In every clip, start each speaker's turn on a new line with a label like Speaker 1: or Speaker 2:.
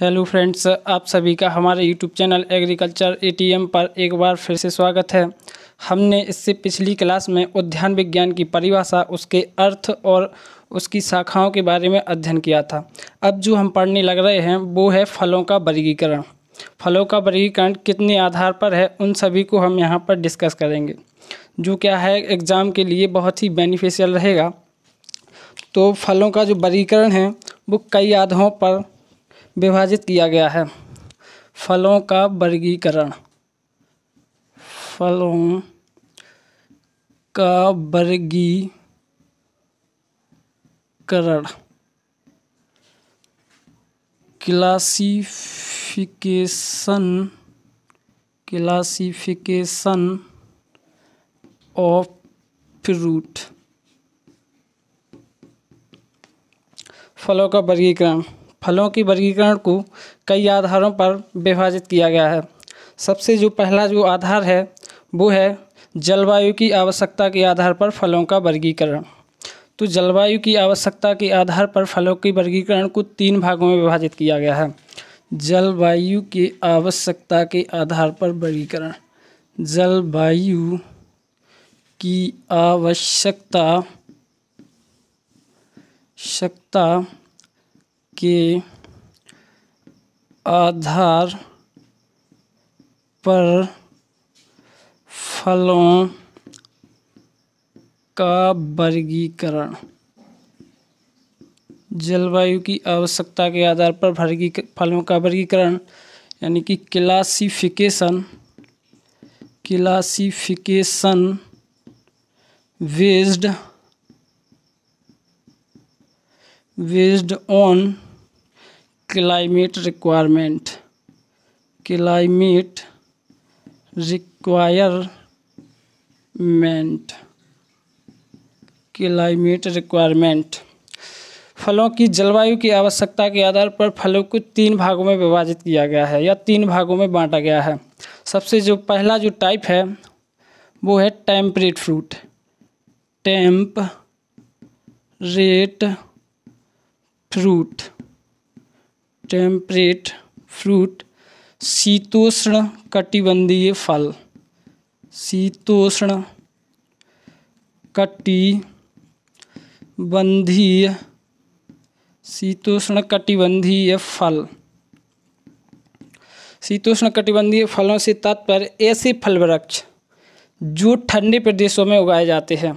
Speaker 1: hello friends आप सभी का हमारे यूट्यूब चैनल एग्रीकल्चर एटीएम पर एक बार फिर से स्वागत है हमने इससे पिछली क्लास में उद्यान विज्ञान की परिभाषा उसके अर्थ और उसकी शाखाओं के बारे में अध्ययन किया था अब जो हम पढ़ने लग रहे हैं वो है फलों का वर्गीकरण फलों का वर्गीकरण कितने आधार पर है उन सभी को हम यहाँ पर डिस्कस करेंगे जो क्या है एग्ज़ाम के लिए बहुत ही बेनिफिशियल रहेगा तो फलों का जो वर्गीकरण है वो कई आधारों पर विभाजित किया गया है फलों का वर्गीकरण फलों का वर्गीकरण क्लासिफिकेशन क्लासिफिकेशन ऑफ फ्रूट फलों का वर्गीकरण फलों की वर्गीकरण को कई आधारों पर विभाजित किया गया है सबसे जो पहला जो आधार है वो है जलवायु की आवश्यकता के आधार पर फलों का वर्गीकरण तो जलवायु की आवश्यकता के आधार पर फलों के वर्गीकरण को तीन भागों में विभाजित किया गया है जलवायु की आवश्यकता के आधार पर वर्गीकरण जलवायु की आवश्यकता आवश्यकता के आधार पर फलों का वर्गीकरण जलवायु की आवश्यकता के आधार पर वर्गी फलों का वर्गीकरण यानी कि classification classification based based on climate requirement climate requirement climate requirement फलों की जलवायु की आवश्यकता के आधार पर फलों को तीन भागों में विभाजित किया गया है या तीन भागों में बांटा गया है सबसे जो पहला जो टाइप है वो है temperate fruit temperate fruit temperate fruit शीतोष्ण कटिबंधीय फल शीतोष्ण कटिबंधीय शीतोष्ण कटिबंधीय फल शीतोष्ण कटिबंधीय फलों से तात्पर्य ऐसे फल वृक्ष जो ठंडे प्रदेशों में उगाए जाते हैं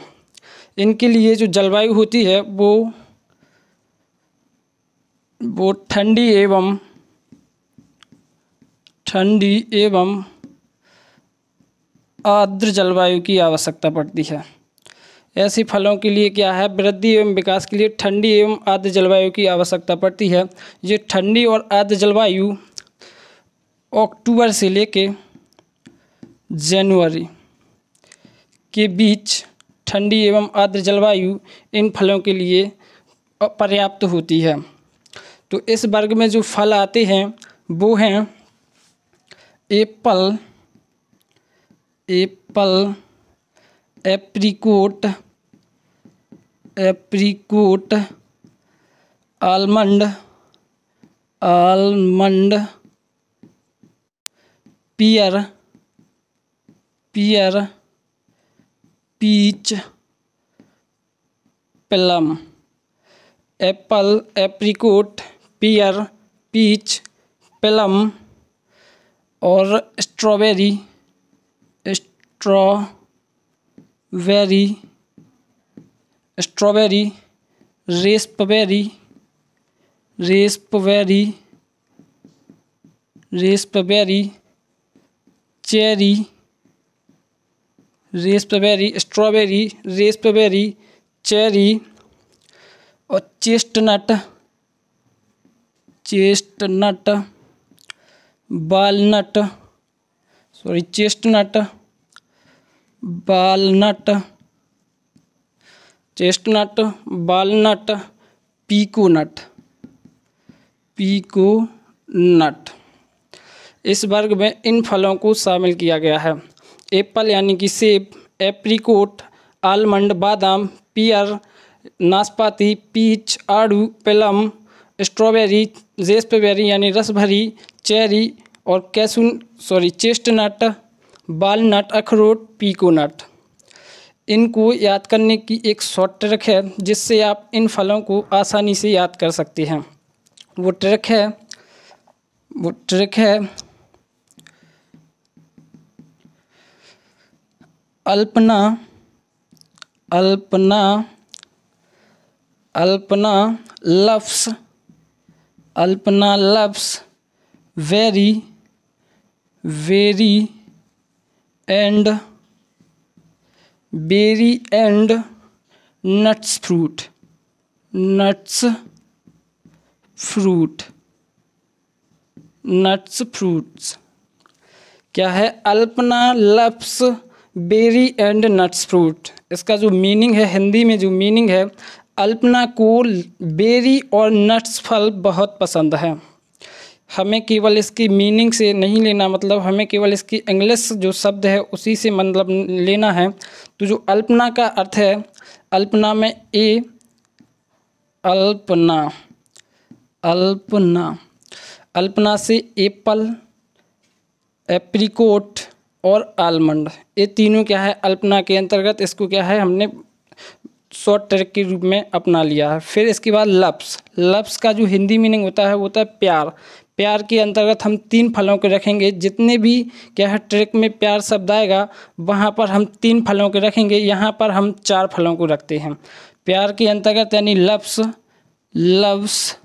Speaker 1: इनके लिए जो जलवायु होती है वो वो ठंडी एवं ठंडी एवं आर्द्र जलवायु की आवश्यकता पड़ती है ऐसी फलों के लिए क्या है वृद्धि एवं विकास के लिए ठंडी एवं आर्द्र जलवायु की आवश्यकता पड़ती है ये ठंडी और आर्द्र जलवायु अक्टूबर से लेके जनवरी के बीच ठंडी एवं आर्द्र जलवायु इन फलों के लिए पर्याप्त होती है तो इस वर्ग में जो फल आते हैं वो हैं apple apple apricot apricot almond almond pear pear peach plum apple apricot pear peach plum और strawberry strawberry strawberry raspberry raspberry raspberry cherry raspberry strawberry raspberry cherry और chestnut chestnut walnut sorry chestnut walnut chestnut nut pecan nut nut इस वर्ग में इन फलों को शामिल किया गया है एप्पल यानी कि सेब एप्रिकोट आलमंड बादाम पियर नाशपाती पीच आड़ू प्लम स्ट्रॉबेरी रेस्पबेरी यानी रस भरी चेरी और कैसू सॉरी चेस्टनट बालनट अखरोट पीकोनट इनको याद करने की एक शॉर्ट ट्रिक है जिससे आप इन फलों को आसानी से याद कर सकते हैं वो ट्रिक है वो ट्रिक है Alpana Alpana Alpana loves Alpana loves very very and berry and nuts fruit nuts fruit nuts fruits क्या है Alpana loves berry and nuts fruit इसका जो मीनिंग है हिंदी में जो मीनिंग है अल्पना को बेरी और नट्स फल बहुत पसंद है हमें केवल इसकी मीनिंग से नहीं लेना मतलब हमें केवल इसकी इंग्लिश जो शब्द है उसी से मतलब लेना है तो जो अल्पना का अर्थ है अल्पना में ए अल्पना अल्पना अल्पना से एप्पल एप्रिकोट और आलमंड ये तीनों क्या है अल्पना के अंतर्गत इसको क्या है हमने शॉर्ट ट्रैक के रूप में अपना लिया है फिर इसके बाद लफ्स लफ्स का जो हिंदी मीनिंग होता है वो होता है प्यार प्यार के अंतर्गत हम तीन फलों के रखेंगे जितने भी क्या है ट्रैक में प्यार शब्द आएगा वहाँ पर हम तीन फलों के रखेंगे यहाँ पर हम चार फलों को रखते हैं प्यार के अंतर्गत यानी लफ्स लफ्स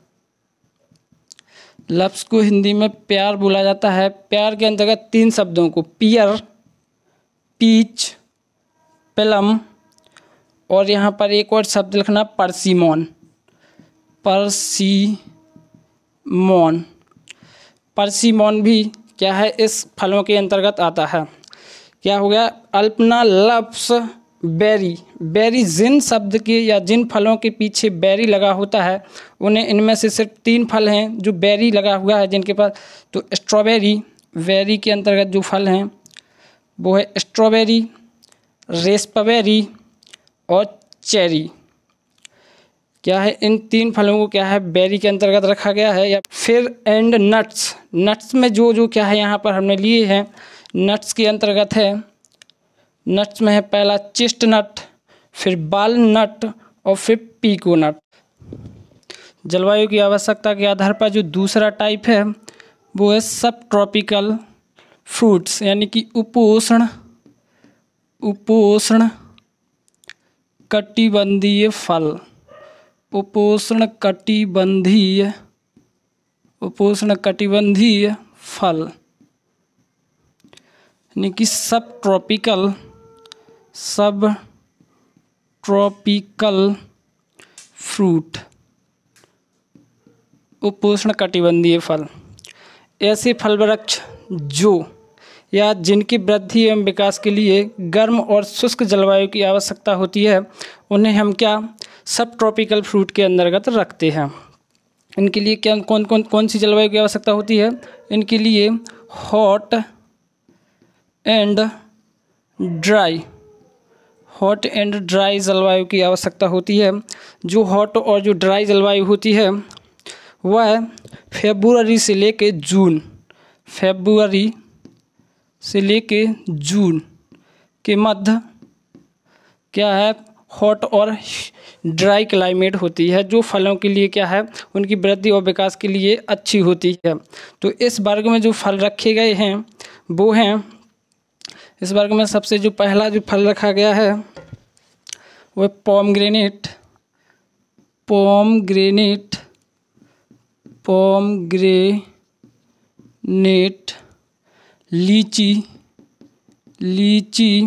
Speaker 1: लफ्स को हिंदी में प्यार बोला जाता है प्यार के अंतर्गत तीन शब्दों को पियर पीच पलम और यहाँ पर एक और शब्द लिखना परसीमोन परसीमोन परसीमोन भी क्या है इस फलों के अंतर्गत आता है क्या हो गया अल्पना लफ्स बेरी बेरी जिन शब्द के या जिन फलों के पीछे बेरी लगा होता है उन्हें इनमें से सिर्फ तीन फल हैं जो बेरी लगा हुआ है जिनके पास तो स्ट्रॉबेरी बेरी के अंतर्गत जो फल हैं वो है स्ट्रॉबेरी रेस्पबेरी और चेरी क्या है इन तीन फलों को क्या है बेरी के अंतर्गत रखा गया है या फिर एंड नट्स नट्स में जो जो क्या है यहाँ पर हमने लिए हैं नट्स के अंतर्गत है नट्स में है पहला चिस्ट नट फिर बाल नट और फिर पीको नट जलवायु की आवश्यकता के आधार पर जो दूसरा टाइप है वो है सब ट्रॉपिकल फ्रूट्स यानी कि उपोषण उपोषण कटिबंधीय फल उपोषण कटिबंधीय उपोषण कटिबंधीय फल यानी कि सब ट्रॉपिकल सब ट्रॉपिकल फ्रूट उपोषण कटिबंधीय फल ऐसे फल वृक्ष जो या जिनकी वृद्धि एवं विकास के लिए गर्म और शुष्क जलवायु की आवश्यकता होती है उन्हें हम क्या सब ट्रॉपिकल फ्रूट के अंतर्गत रखते हैं इनके लिए क्या कौन कौन कौन सी जलवायु की आवश्यकता होती है इनके लिए hot and dry hot and dry जलवायु की आवश्यकता होती है जो हॉट और जो ड्राई जलवायु होती है वह फेबुररी से लेकर जून फेबुररी से लेके जून के मध्य क्या है हॉट और ड्राई क्लाइमेट होती है जो फलों के लिए क्या है उनकी वृद्धि और विकास के लिए अच्छी होती है तो इस वर्ग में जो फल रखे गए हैं वो हैं इस वर्ग में सबसे जो पहला जो फल रखा गया है वह pomegranate pomegranate pomegranate lychee lychee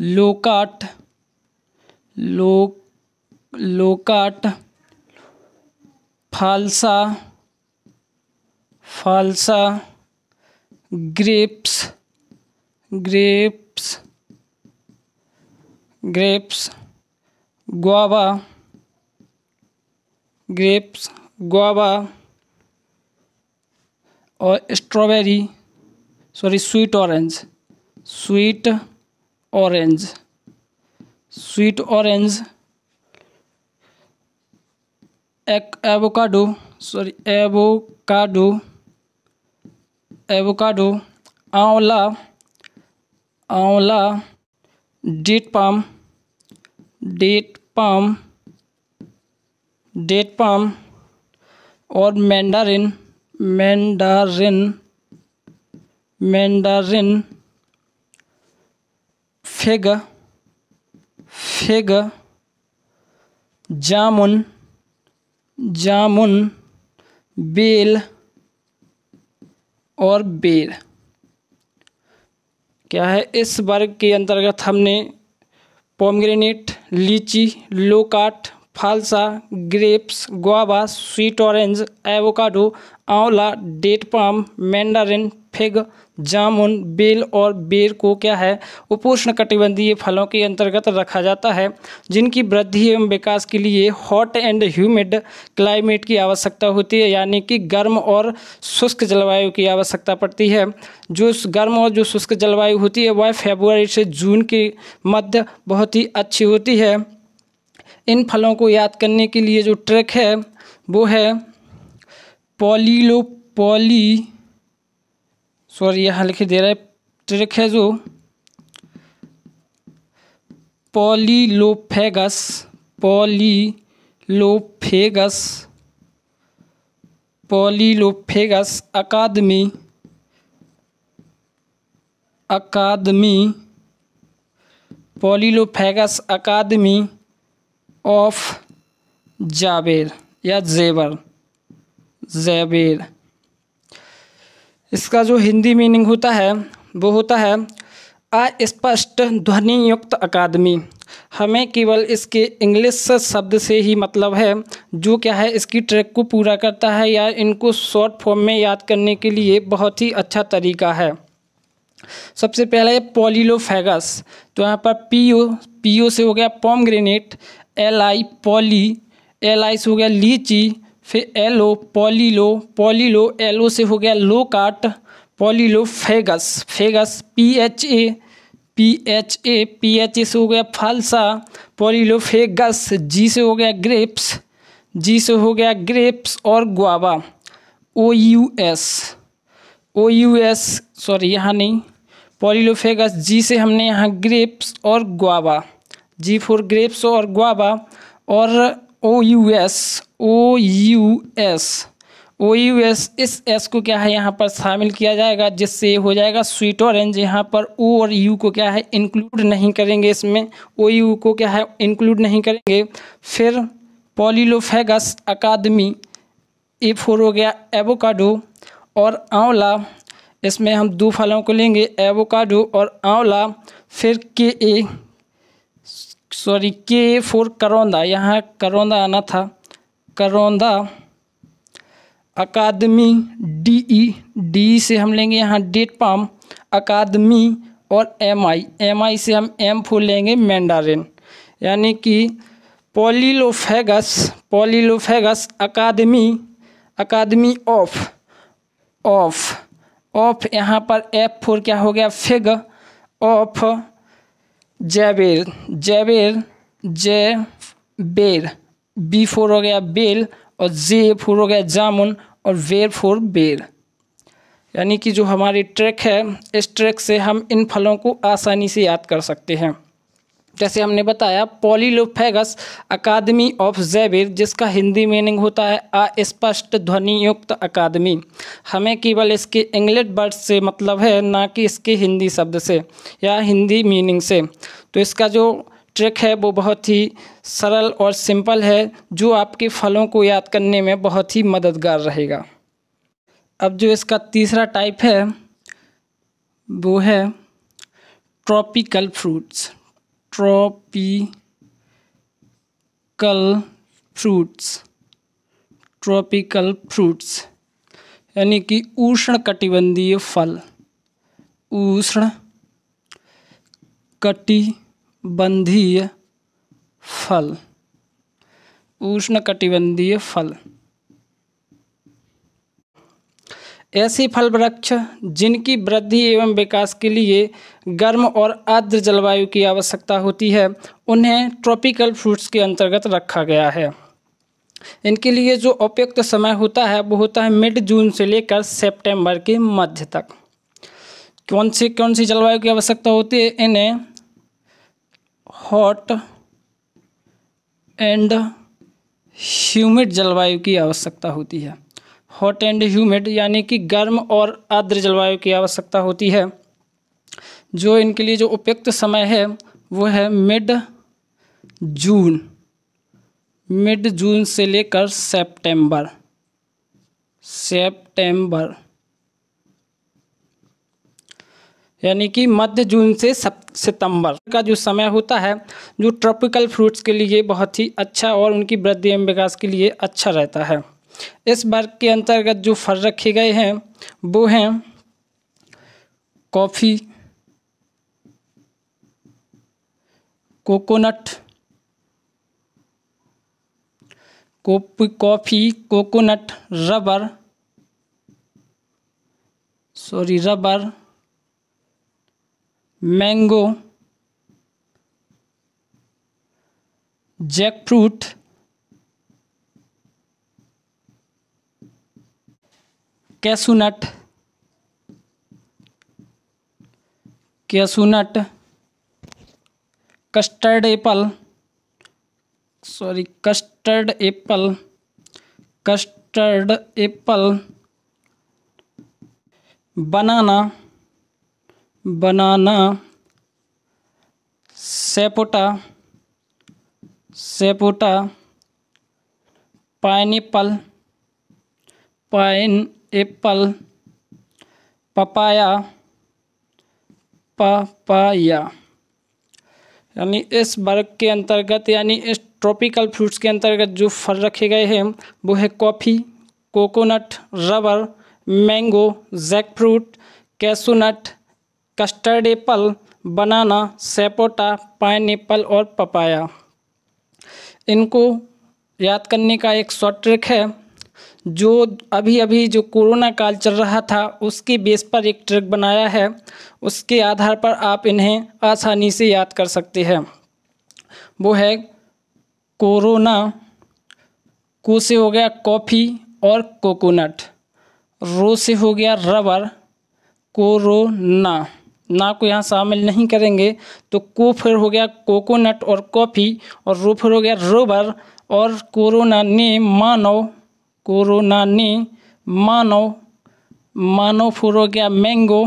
Speaker 1: loquat लो loquat phalsa phalsa grapes grapes grapes guava grapes guava और strawberry sorry sweet orange sweet orange sweet orange एक avocado sorry avocado avocado amla amla date palm date palm date palm और mandarin mandarin mandarin fig fig jamun jamun bael और बेल क्या है इस वर्ग के अंतर्गत हमने pomegranate lychee loquat phalsa grapes guava sweet orange avocado amla date palm mandarin fig jamun bael और बेर को क्या है उपोष्ण कटिबंधीय फलों के अंतर्गत रखा जाता है जिनकी वृद्धि एवं विकास के लिए हॉट एंड ह्यूमिड क्लाइमेट की आवश्यकता होती है यानी कि गर्म और शुष्क जलवायु की आवश्यकता पड़ती है जो गर्म और जो शुष्क जलवायु होती है वह फेबुअरी से जून के मध्य बहुत ही अच्छी होती है इन फलों को याद करने के लिए जो ट्रैक है वो है पॉलीलो पॉली सॉरी यहाँ लिख दे रहा है ट्रिक है जो पॉलीलोफेगस पॉलीलोफेगस पॉलीलोफेगस academy academy पॉलीलोफेगस academy of Jaber या जेबर जैबेर इसका जो हिंदी मीनिंग होता है वो होता है अस्पष्ट ध्वनि युक्त अकादमी हमें केवल इसके इंग्लिश शब्द से ही मतलब है जो क्या है इसकी ट्रैक को पूरा करता है या इनको शॉर्ट फॉर्म में याद करने के लिए बहुत ही अच्छा तरीका है सबसे पहला है पॉलीलोफेगस तो यहाँ पर पी ओ पी ओ से हो गया pomegranate L I poly L I से हो गया लीची फिर एलो पॉलीलो पॉलीलो एलो से हो गया लो काट पॉलीलो फेगस फेगस P H A P H A P H A से हो गया फालसा पॉलीलो फेगस जी से हो गया ग्रेप्स जी से हो गया ग्रेप्स और guava O U S O U S sorry यहाँ नहीं फेगस जी से हमने यहाँ ग्रेप्स और गुआवा जी फोर ग्रेप्स और गुआवा और O U S O U S O U S इस एस को क्या है यहाँ पर शामिल किया जाएगा जिससे हो जाएगा स्वीट ऑरेंज यहाँ पर ओ और यू को क्या है इंक्लूड नहीं करेंगे इसमें ओ यू को क्या है इंक्लूड नहीं करेंगे फिर पॉलीलोफेगस अकादमी ए फोर हो गया एवोकाडो और आंवला इसमें हम दो फलों को लेंगे एवोकाडो और आंवला फिर के ए सॉरी के फोर करौंदा यहाँ करौंदा आना था करौंदा अकादमी डी ई डी से हम लेंगे यहाँ डेट पाम अकादमी और एम आई एम आई से हम एम फूल लेंगे मैंडारिन यानी कि पॉलीलोफेगस पॉलीलोफेगस academy academy of of of यहाँ पर एफ फोर क्या हो गया फिग ऑफ जयबेर जयबेर जय बेर बी फोर हो गया बेल और जे फोर हो गया जामुन और वेर फोर बेर यानी कि जो हमारी ट्रैक है इस ट्रैक से हम इन फलों को आसानी से याद कर सकते हैं जैसे हमने बताया पॉलीलोफेगस अकादमी ऑफ जैबिर जिसका हिंदी मीनिंग होता है अस्पष्ट ध्वनियुक्त अकादमी हमें केवल इसके इंग्लिश वर्ड से मतलब है ना कि इसके हिंदी शब्द से या हिंदी मीनिंग से तो इसका जो ट्रिक है वो बहुत ही सरल और सिंपल है जो आपके फलों को याद करने में बहुत ही मददगार रहेगा अब जो इसका तीसरा टाइप है वो है tropical fruits tropical fruits tropical fruits यानी कि उष्ण कटिबंधीय फल उष्ण कटिबंधीय फल उष्ण कटिबंधीय फल ऐसे फल वृक्ष जिनकी वृद्धि एवं विकास के लिए गर्म और आर्द्र जलवायु की आवश्यकता होती है उन्हें ट्रॉपिकल फ्रूट्स के अंतर्गत रखा गया है इनके लिए जो उपयुक्त समय होता है वो होता है मिड जून से लेकर सितंबर के मध्य तक कौन सी कौन सी जलवायु की आवश्यकता होती है इन्हें हॉट एंड ह्यूमिड जलवायु की आवश्यकता होती है हॉट एंड ह्यूमिड यानी कि गर्म और आर्द्र जलवायु की आवश्यकता होती है जो इनके लिए जो उपयुक्त समय है वो है मिड जून मिड जून से लेकर सेप्टेम्बर सेप्टेम्बर यानी कि मध्य जून से सितंबर का जो समय होता है जो ट्रॉपिकल फ्रूट्स के लिए बहुत ही अच्छा और उनकी वृद्धि एवं विकास के लिए अच्छा रहता है इस वर्ग के अंतर्गत जो फल रखे गए हैं वो हैं coffee coconut coffee coconut rubber sorry rubber mango jackfruit cashew nut cashew nut custard apple sorry custard apple custard apple banana banana sapota sapota pineapple pineapple papaya papaya यानी इस वर्ग के अंतर्गत यानी इस ट्रॉपिकल फ्रूट्स के अंतर्गत जो फल रखे गए हैं वो है coffee coconut rubber mango jackfruit cashew nut custard apple banana sapota pineapple और पपाया इनको याद करने का एक शॉर्ट ट्रिक है जो अभी अभी जो कोरोना काल चल रहा था उसके बेस पर एक ट्रैक बनाया है उसके आधार पर आप इन्हें आसानी से याद कर सकते हैं वो है कोरोना को से हो गया कॉफ़ी और कोकोनट रो से हो गया रबर कोरोना ना को यहाँ शामिल नहीं करेंगे तो को फिर हो गया कोकोनट और कॉफ़ी और रो फिर हो गया रोबर और कोरोना ने मानव ने मानव मानव गया मैंगो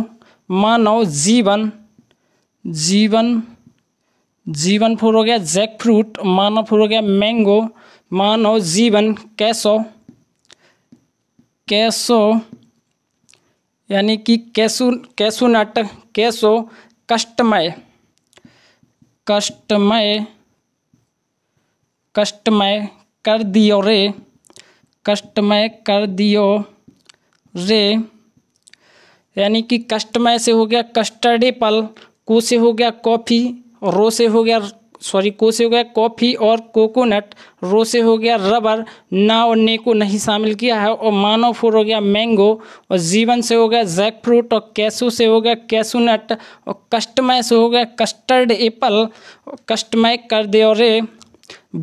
Speaker 1: मानव जीवन जीवन जीवन फूल गया जैक फ्रूट मानव फूल गया मैंगो मानव जीवन कैसो कैसो यानी कि कैसो कैसूनट कैसो कष्टमय कष्टमय कष्टमय कर दियो रे कष्टमय कर दियो रे यानी कि कष्टमय से हो गया कस्टर्ड एप्पल को से हो गया कॉफ़ी रो से हो गया सॉरी को से हो गया कॉफ़ी और कोकोनट रो से हो गया रबर ना और ने को नहीं शामिल किया है और मानो फूल हो गया मैंगो और जीवन से हो गया जैक फ्रूट और कैसो से हो गया कैसोनट और कस्टमय से हो गया कस्टर्ड एप्पल कस्टमय कर दे और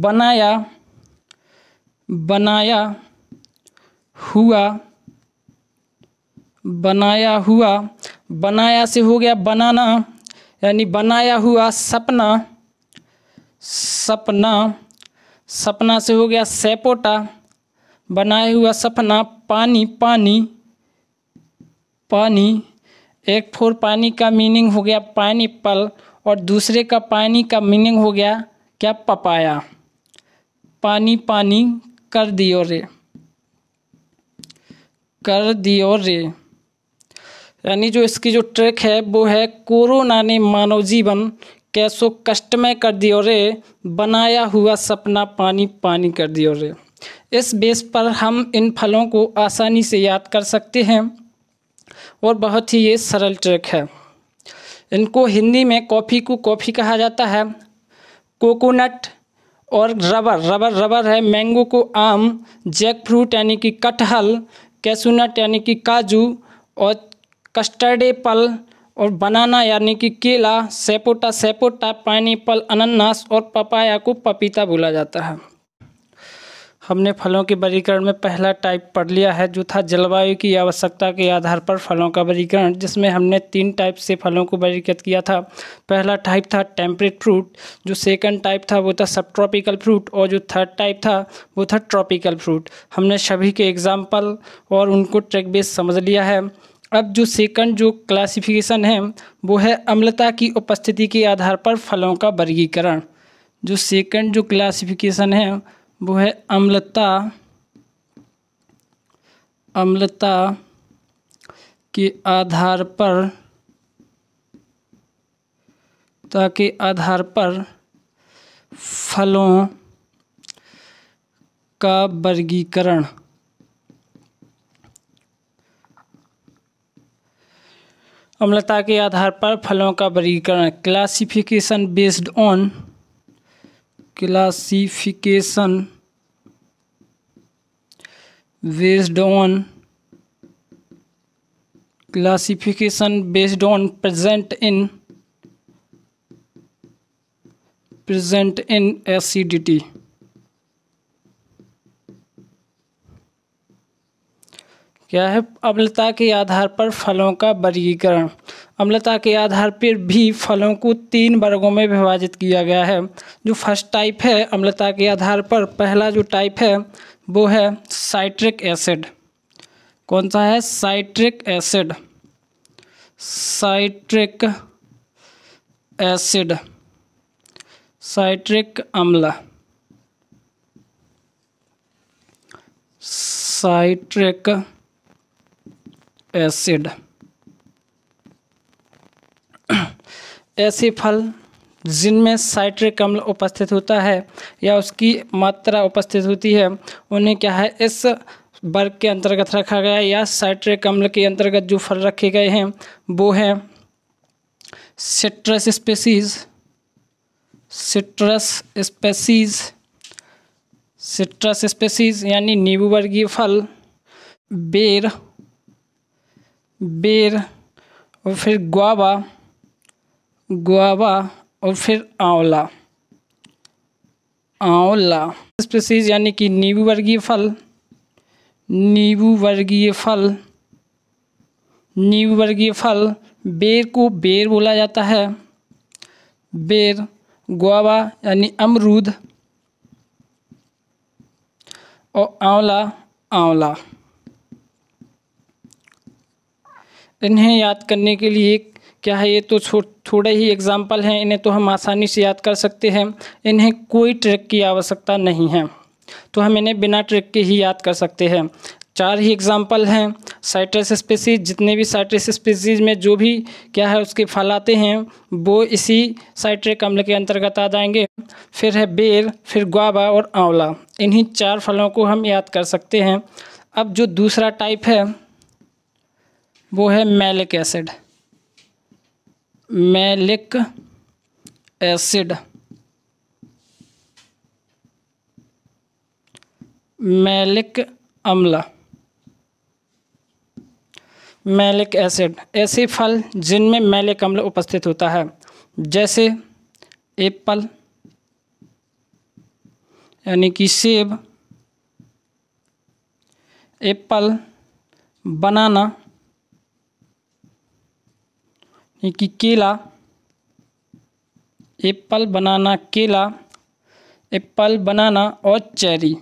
Speaker 1: बनाया बनाया हुआ बनाया हुआ बनाया से हो गया बनाना यानी बनाया हुआ सपना सपना सपना से हो गया सेपोटा बनाया हुआ सपना पानी पानी पानी एक फोर पानी का मीनिंग हो गया पाइन एप्पल और दूसरे का पानी का मीनिंग हो गया क्या पपाया पानी पानी कर दियो रे कर दियो रे यानी जो इसकी जो ट्रैक है वो है कोरोना ने मानव जीवन कैसो कष्ट में कर दियो रे बनाया हुआ सपना पानी पानी कर दियो रे इस बेस पर हम इन फलों को आसानी से याद कर सकते हैं और बहुत ही ये सरल ट्रैक है इनको हिंदी में कॉफ़ी को कॉफ़ी कहा जाता है कोकोनट और रबर रबर रबर है मैंगो को आम जैक फ्रूट यानी कि कटहल कैशूनट यानी कि काजू और कस्टर्ड एप्पल और बनाना यानी कि केला सेपोटा सेपोटा पाइनएप्पल अनानास और पपाया को पपीता बोला जाता है हमने फलों के वर्गीकरण में पहला टाइप पढ़ लिया है जो था जलवायु की आवश्यकता के आधार पर फलों का वर्गीकरण जिसमें हमने तीन टाइप से फलों को वर्गीकृत किया था पहला टाइप था टेम्परेट फ्रूट जो सेकंड टाइप था वो था सब ट्रॉपिकल फ्रूट और जो थर्ड टाइप था वो था ट्रॉपिकल फ्रूट हमने सभी के एग्जाम्पल और उनको ट्रैक बेस समझ लिया है अब जो सेकंड जो क्लासिफिकेशन है वो है अम्लता की उपस्थिति के आधार पर फलों का वर्गीकरण जो सेकंड जो क्लासिफिकेशन है वो है अम्लता अम्लता के आधार पर ताकि आधार पर फलों का वर्गीकरण अम्लता के आधार पर फलों का वर्गीकरण classification based on classification based on classification based on present in present in acidity क्या है अम्लता के आधार पर फलों का वर्गीकरण अम्लता के आधार पर भी फलों को तीन वर्गों में विभाजित किया गया है जो फर्स्ट टाइप है अम्लता के आधार पर पहला जो टाइप है वो है साइट्रिक एसिड कौन सा है citric acid citric acid citric अम्ल साइट्रिक एसिड ऐसे फल जिनमें साइट्रिक अम्ल उपस्थित होता है या उसकी मात्रा उपस्थित होती है उन्हें क्या है इस वर्ग के अंतर्गत रखा गया है या साइट्रिक अम्ल के अंतर्गत जो फल रखे गए हैं वो है citrus species citrus species citrus species यानी नींबू वर्गीय फल बेर बेर और फिर गुआबा गुआबा और फिर आंवला आंवला स्पेसीज यानी कि नींबू वर्गीय फल नींबू वर्गीय फल नींबू वर्गीय फल बेर को बेर बोला जाता है बेर गुआबा यानी अमरूद और आंवला आंवला इन्हें याद करने के लिए क्या है ये तो छो थोड़े ही एग्ज़ाम्पल हैं इन्हें तो हम आसानी से याद कर सकते हैं इन्हें कोई ट्रिक की आवश्यकता नहीं है तो हम इन्हें बिना ट्रिक के ही याद कर सकते हैं चार ही एग्ज़ाम्पल हैं साइट्रस स्पीसीज जितने भी साइट्रस स्पीसीज में जो भी क्या है उसके फल आते हैं वो इसी साइट्रिक अम्ल के अंतर्गत आ जाएंगे फिर है बेर फिर गुआबा और आंवला इन्हीं चार फलों को हम याद कर सकते हैं अब जो दूसरा टाइप है वो है malic acid malic acid malic अम्ला मैलिक एसिड ऐसे फल जिनमें मैलिक अम्ल उपस्थित होता है जैसे एप्पल यानी कि सेब एप्पल बनाना कि केला एप्पल बनाना केला एप्पल बनाना और चेरी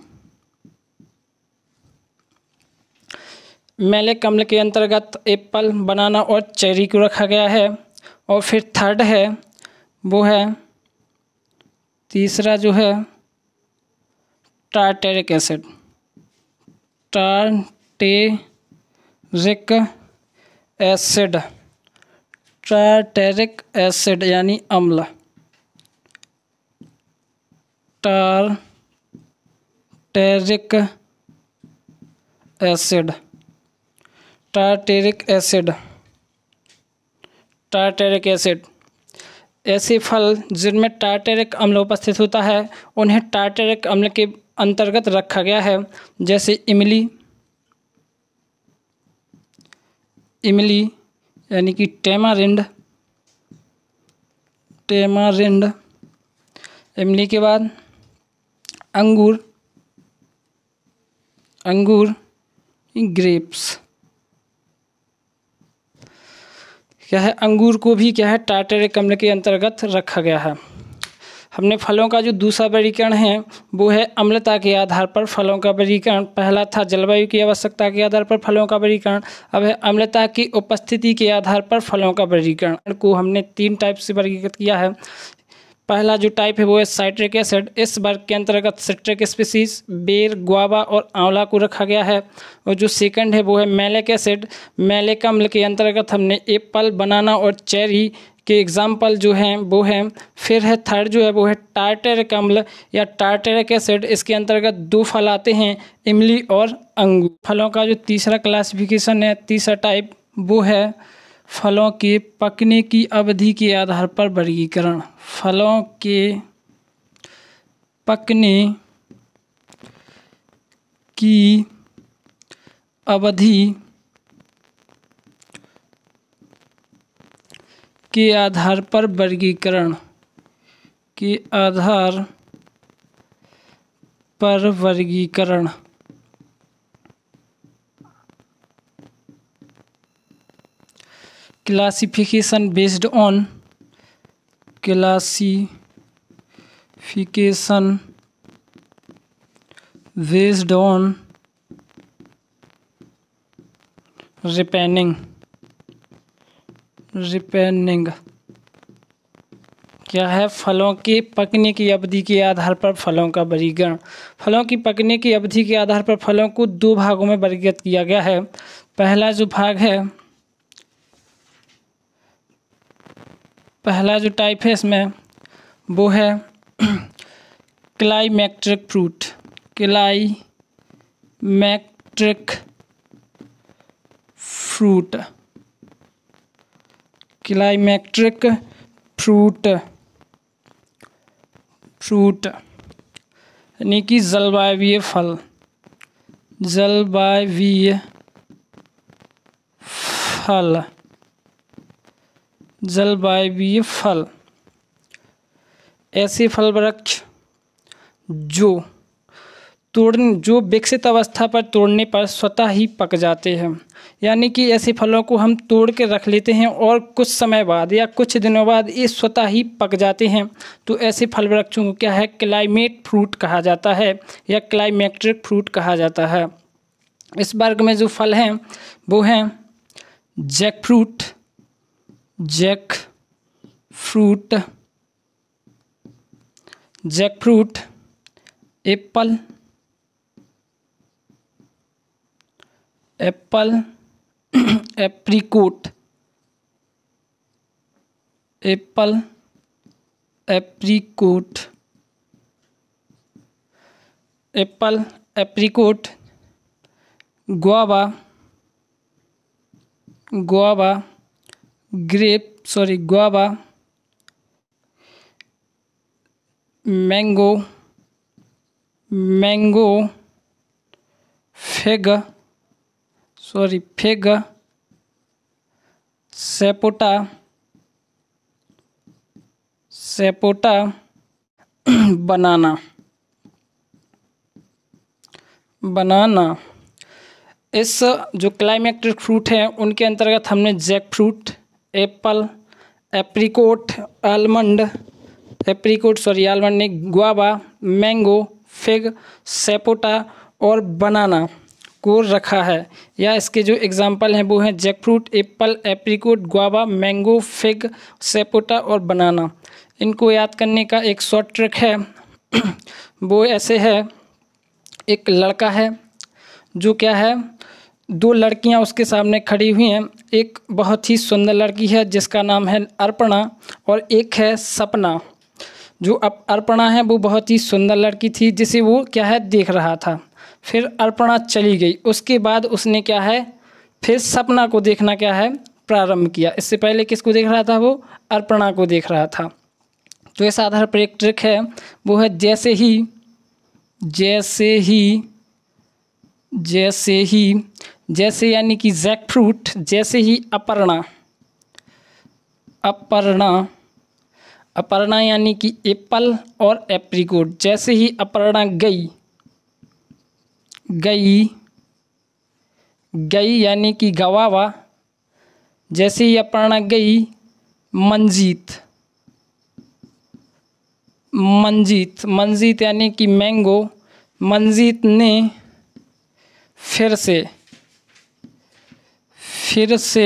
Speaker 1: मेले कमल के अंतर्गत एप्पल बनाना और चेरी को रखा गया है और फिर थर्ड है वो है तीसरा जो है tartaric acid tartaric acid tartaric acid यानी अम्ल tartaric acid tartaric acid tartaric acid ऐसे फल जिनमें टार्टेरिक अम्ल उपस्थित होता है उन्हें टार्टेरिक अम्ल के अंतर्गत रखा गया है जैसे इमली इमली यानी कि टेमारिंड टेमारिंड इमली के बाद अंगूर अंगूर ग्रेप्स क्या है अंगूर को भी क्या है टाटर कमल के अंतर्गत रखा गया है हमने फलों का जो दूसरा वर्गीकरण है वो है अम्लता के आधार पर फलों का वर्गीकरण पहला था जलवायु की आवश्यकता के आधार पर फलों का वर्गीकरण अब है अम्लता की उपस्थिति के आधार पर फलों का वर्गीकरण को हमने तीन टाइप से वर्गीकृत किया है पहला जो टाइप है वो है साइट्रिक एसिड इस वर्ग के अंतर्गत सिट्रिक स्पीसीज बेर गुआबा और आंवला को रखा गया है और जो सेकंड है वो है मैलिक एसिड मैलिक अम्ल के अंतर्गत हमने एप्पल बनाना और चेरी के एग्ज़ाम्पल जो हैं वो हैं फिर है थर्ड जो है वो है टार्टेरिक अम्ल या टार्टेरिक एसिड इसके अंतर्गत दो फल आते हैं इमली और अंगू फलों का जो तीसरा क्लासिफिकेशन है तीसरा टाइप वो है फलों के पकने की अवधि के आधार पर वर्गीकरण फलों के पकने की अवधि के आधार पर वर्गीकरण के आधार पर वर्गीकरण classification based on classification based on ripening ripening क्या है फलों के पकने की अवधि के आधार पर फलों का वर्गीकरण फलों की पकने की अवधि के आधार पर फलों को दो भागों में वर्गीकृत किया गया है पहला जो भाग है पहला जो टाइप है इसमें वो है climacteric fruit climacteric fruit climacteric fruit fruit यानी कि जलवायवीय फल जलवायवीय फल जलवायवीय फल ऐसे फल वृक्ष जो तोड़ने जो विकसित अवस्था पर तोड़ने पर स्वतः ही पक जाते हैं यानी कि ऐसे फलों को हम तोड़ के रख लेते हैं और कुछ समय बाद या कुछ दिनों बाद ये स्वतः ही पक जाते हैं तो ऐसे फल वृक्षों को क्या है क्लाइमेट फ्रूट कहा जाता है या क्लाइमेट्रिक फ्रूट कहा जाता है इस वर्ग में जो फल हैं वो हैं jackfruit jackfruit jackfruit apple apple apricot apple apricot apple apricot guava guava grape sorry guava mango mango fig sorry fig sapota sapota banana banana इस जो क्लाइमेक्टिक फ्रूट हैं उनके अंतर्गत हमने jackfruit apple apricot almond apricot sorry almond नहीं guava mango fig sapota और बनाना को रखा है या इसके जो एग्जाम्पल हैं वो हैं fruit apple apricot guava mango fig sapota और बनाना इनको याद करने का एक शॉर्ट ट्रिक है वो ऐसे है एक लड़का है जो क्या है दो लड़कियां उसके सामने खड़ी हुई हैं एक बहुत ही सुंदर लड़की है जिसका नाम है अर्पणा और एक है सपना जो अब अर्पणा है वो बहुत ही सुंदर लड़की थी जिसे वो क्या है देख रहा था फिर अर्पणा चली गई उसके बाद उसने क्या है फिर सपना को देखना क्या है प्रारंभ किया इससे पहले किसको देख रहा था वो अर्पणा को देख रहा था तो ऐसा आधार पर एक ट्रिक है वो है जैसे ही जैसे ही जैसे ही जैसे यानी कि जैक फ्रूट जैसे ही अपर्णा अपर्णा अपर्णा यानी कि एप्पल और एप्रीकोट जैसे ही अपर्णा गई गई गई यानी कि गवावा जैसे ही अपर्णा गई मंजीत मंजीत मंजीत यानी कि मैंगो मंजीत ने फिर से फिर से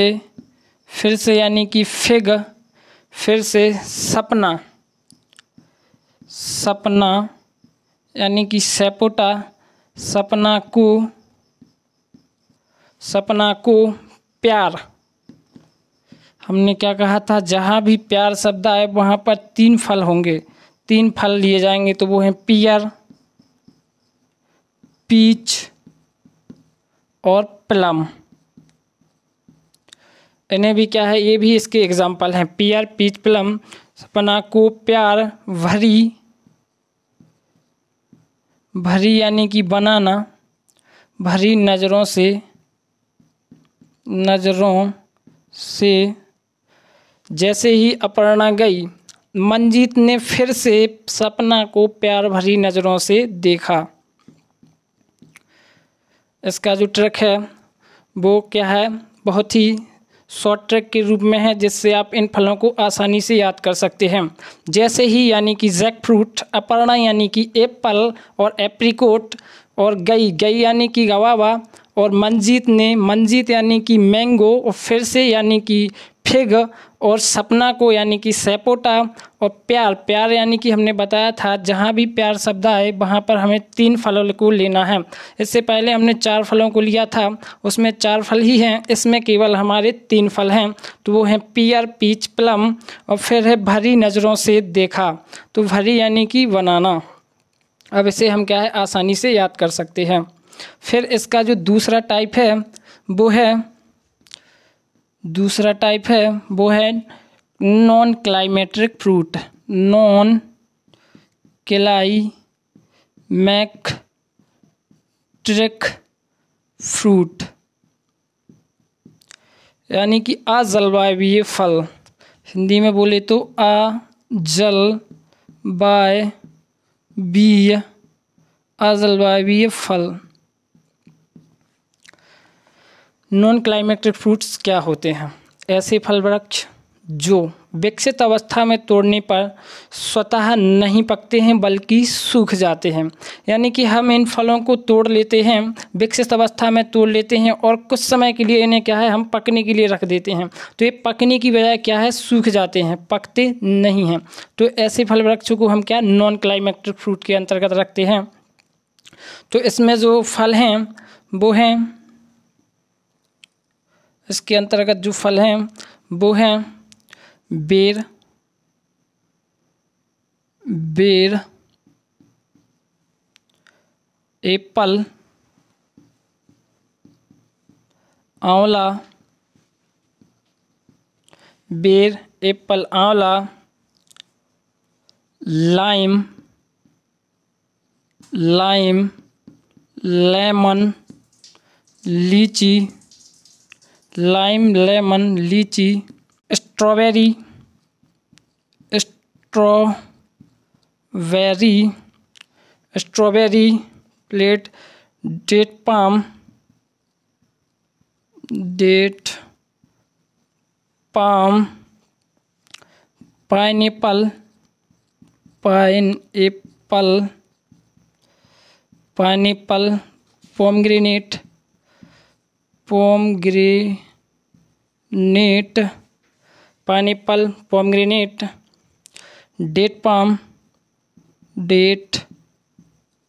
Speaker 1: फिर से यानी कि फिग फिर से सपना सपना यानी कि सेपोटा सपना को सपना को प्यार हमने क्या कहा था जहाँ भी प्यार शब्द आए वहाँ पर तीन फल होंगे तीन फल लिए जाएंगे तो वो हैं पियर पीच और प्लम इन्हें भी क्या है ये भी इसके एग्जाम्पल हैं पियर पीच प्लम को प्यार भरी भरी यानी कि बनाना भरी नज़रों से नज़रों से जैसे ही अपर्णा गई मंजीत ने फिर से सपना को प्यार भरी नज़रों से देखा इसका जो ट्रक है वो क्या है बहुत ही शॉर्ट ट्रैक के रूप में है जिससे आप इन फलों को आसानी से याद कर सकते हैं जैसे ही यानी कि जैक फ्रूट अपर्णा यानी कि एप्पल और एप्रीकोट और गई गई यानी कि गवावा और मंजीत ने मंजीत यानी कि मैंगो और फिर से यानी कि फिग और सपना को यानी कि सेपोटा और प्यार प्यार यानी कि हमने बताया था जहाँ भी प्यार शब्द आए वहाँ पर हमें तीन फलों को लेना है इससे पहले हमने चार फलों को लिया था उसमें चार फल ही हैं इसमें केवल हमारे तीन फल हैं तो वो हैं पियर पीच प्लम और फिर है भरी नज़रों से देखा तो भरी यानी कि बनाना अब इसे हम क्या है आसानी से याद कर सकते हैं फिर इसका जो दूसरा टाइप है वो है दूसरा टाइप है वो है non climacteric fruit non climacteric fruit यानी कि अजलवायवीय फल हिंदी में बोले तो आ जल बाय बी अजलवायवीय फल नॉन क्लाइमेटिक फ्रूट्स क्या होते हैं ऐसे फल वृक्ष जो विकसित अवस्था में तोड़ने पर स्वतः नहीं पकते हैं बल्कि सूख जाते हैं यानी कि हम इन फलों को तोड़ लेते हैं विकसित अवस्था में तोड़ लेते हैं और कुछ समय के लिए इन्हें क्या है हम पकने के लिए रख देते हैं तो ये पकने की बजाय क्या है सूख जाते हैं पकते नहीं हैं तो ऐसे फल वृक्षों को हम क्या नॉन क्लाइमेटिक फ्रूट के अंतर्गत रखते हैं तो इसमें जो फल हैं वो हैं इसके अंतर्गत जो फल हैं वो हैं बेर बेर एप्पल आंवला ber apple amla lime lime lemon lychee lime lemon lychee strawberry strawberry strawberry plate date palm date palm pineapple pineapple pineapple pomegranate pomegranate pineapple pomegranate date palm date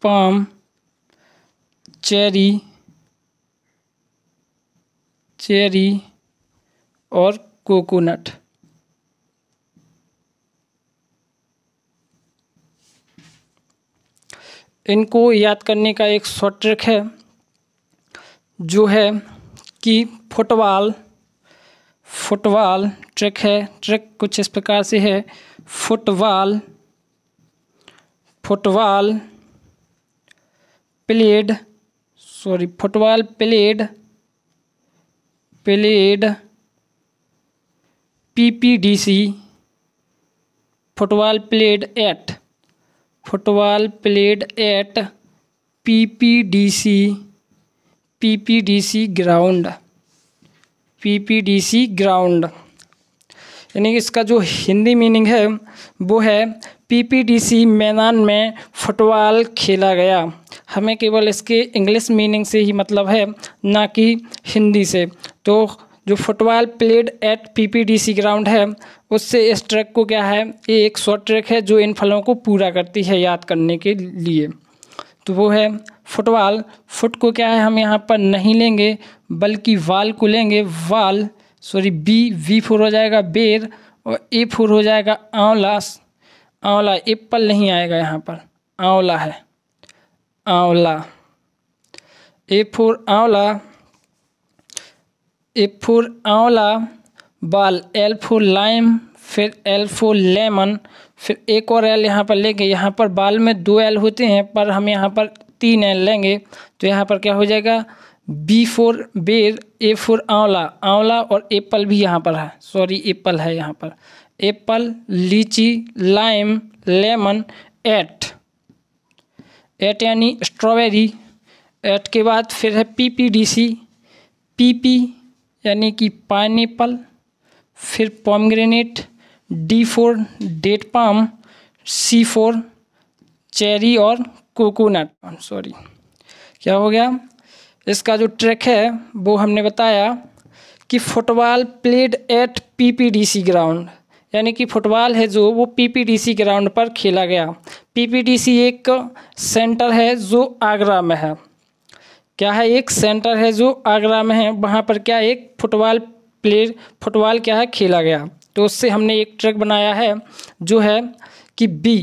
Speaker 1: palm cherry cherry और coconut इनको याद करने का एक short trick है जो है कि फुटबॉल फुटबॉल ट्रिक है ट्रिक कुछ इस प्रकार से है football football played sorry football played played PPDC football played at football played at PPDC PPDC ground PPDC ground यानी इसका जो हिंदी मीनिंग है वो है पीपीडीसी मैदान में फुटबॉल खेला गया हमें केवल इसके इंग्लिश मीनिंग से ही मतलब है ना कि हिंदी से तो जो football played at PPDC ground है उससे इस ट्रैक को क्या है ये एक शॉर्ट ट्रैक है जो इन फलों को पूरा करती है याद करने के लिए तो वो है फुटवाल फुट को क्या है हम यहाँ पर नहीं लेंगे बल्कि वाल को लेंगे वाल सॉरी बी वी फोर हो जाएगा बेर और ए फोर हो जाएगा आंवला आंवला एप्पल नहीं आएगा यहाँ पर आंवला है आंवला ए फोर आंवला ए four amla ball L four lime फिर एल फोर लेमन फिर एक और एल यहाँ पर लेंगे यहाँ पर बाल में दो एल होते हैं पर हम यहाँ पर तीन एल लेंगे तो यहाँ पर क्या हो जाएगा बी फोर बेर ए फोर आंवला आंवला और एप्पल भी यहाँ पर है सॉरी एप्पल है यहाँ पर apple lychee lime lemon at at यानी स्ट्रॉबेरी एट के बाद फिर है P P D C P P यानी कि पाइनएप्पल फिर pomegranate D four date palm C four cherry और कोकोनट सॉरी क्या हो गया इसका जो ट्रैक है वो हमने बताया कि football played at PPDC ground यानी कि फुटबॉल है जो वो पीपीडीसी ग्राउंड पर खेला गया पीपीडीसी एक सेंटर है जो आगरा में है क्या है एक सेंटर है जो आगरा में है वहाँ पर क्या एक फुटबॉल प्लेयर फुटबॉल क्या है खेला गया तो उससे हमने एक ट्रैक बनाया है जो है कि बी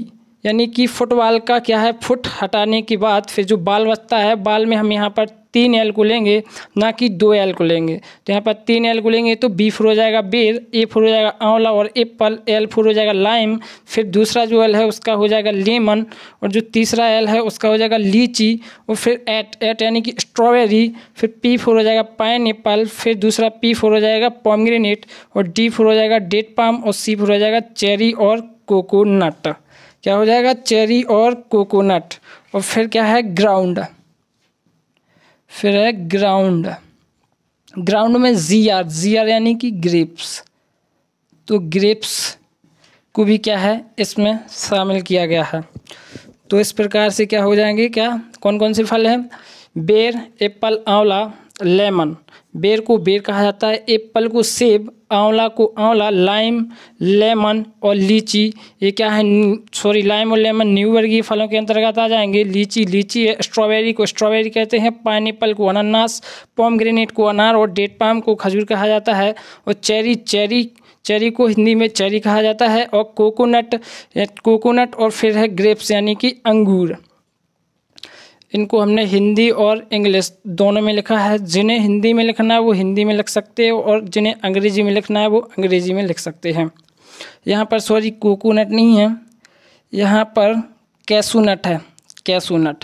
Speaker 1: यानी कि फुटवाल का क्या है फुट हटाने के बाद फिर जो बाल बचता है बाल में हम यहाँ पर तीन एल को लेंगे ना कि दो एल को लेंगे तो यहाँ पर तीन एल को लेंगे तो बी फोर हो जाएगा बेर ए फोर हो जाएगा आंवला और एप्पल एल फोर हो जाएगा लाइम फिर दूसरा जो एल है उसका हो जाएगा लेमन और जो तीसरा एल है उसका हो जाएगा लीची और फिर एट एट यानी कि स्ट्रॉबेरी फिर पी फोर हो जाएगा पाइन फिर दूसरा पी फोर हो जाएगा पॉमग्रेनेट और डी फोर हो जाएगा डेट पाम और सी फोर हो जाएगा चेरी और कोकोनट क्या हो जाएगा चेरी और कोकोनट और फिर क्या है ग्राउंड फिर है ग्राउंड ग्राउंड में जी आर जी आर यानी कि ग्रेप्स तो ग्रेप्स को भी क्या है इसमें शामिल किया गया है तो इस प्रकार से क्या हो जाएंगे क्या कौन कौन से फल हैं बेर एप्पल आंवला लेमन बेर को बेर कहा जाता है एप्पल को सेब आंवला को आंवला लाइम लेमन और लीची ये क्या है सॉरी लाइम और लेमन न्यू वर्गीय फलों के अंतर्गत आ जाएंगे लीची लीची है स्ट्रॉबेरी को स्ट्रॉबेरी कहते हैं एप्पल को अनानास पॉम ग्रेनेट को अनार और डेट पाम को खजूर कहा जाता है और चेरी चेरी चेरी को हिंदी में चेरी कहा जाता है और कोकोनट कोकोनट और फिर है ग्रेप्स यानी कि अंगूर इनको हमने हिंदी और इंग्लिश दोनों में लिखा है जिन्हें हिंदी में लिखना है वो हिंदी में लिख सकते हैं और जिन्हें अंग्रेजी में लिखना है वो अंग्रेजी में लिख सकते हैं यहाँ पर सॉरी कोकोनट नहीं है यहाँ पर कैसूनट है cashew nut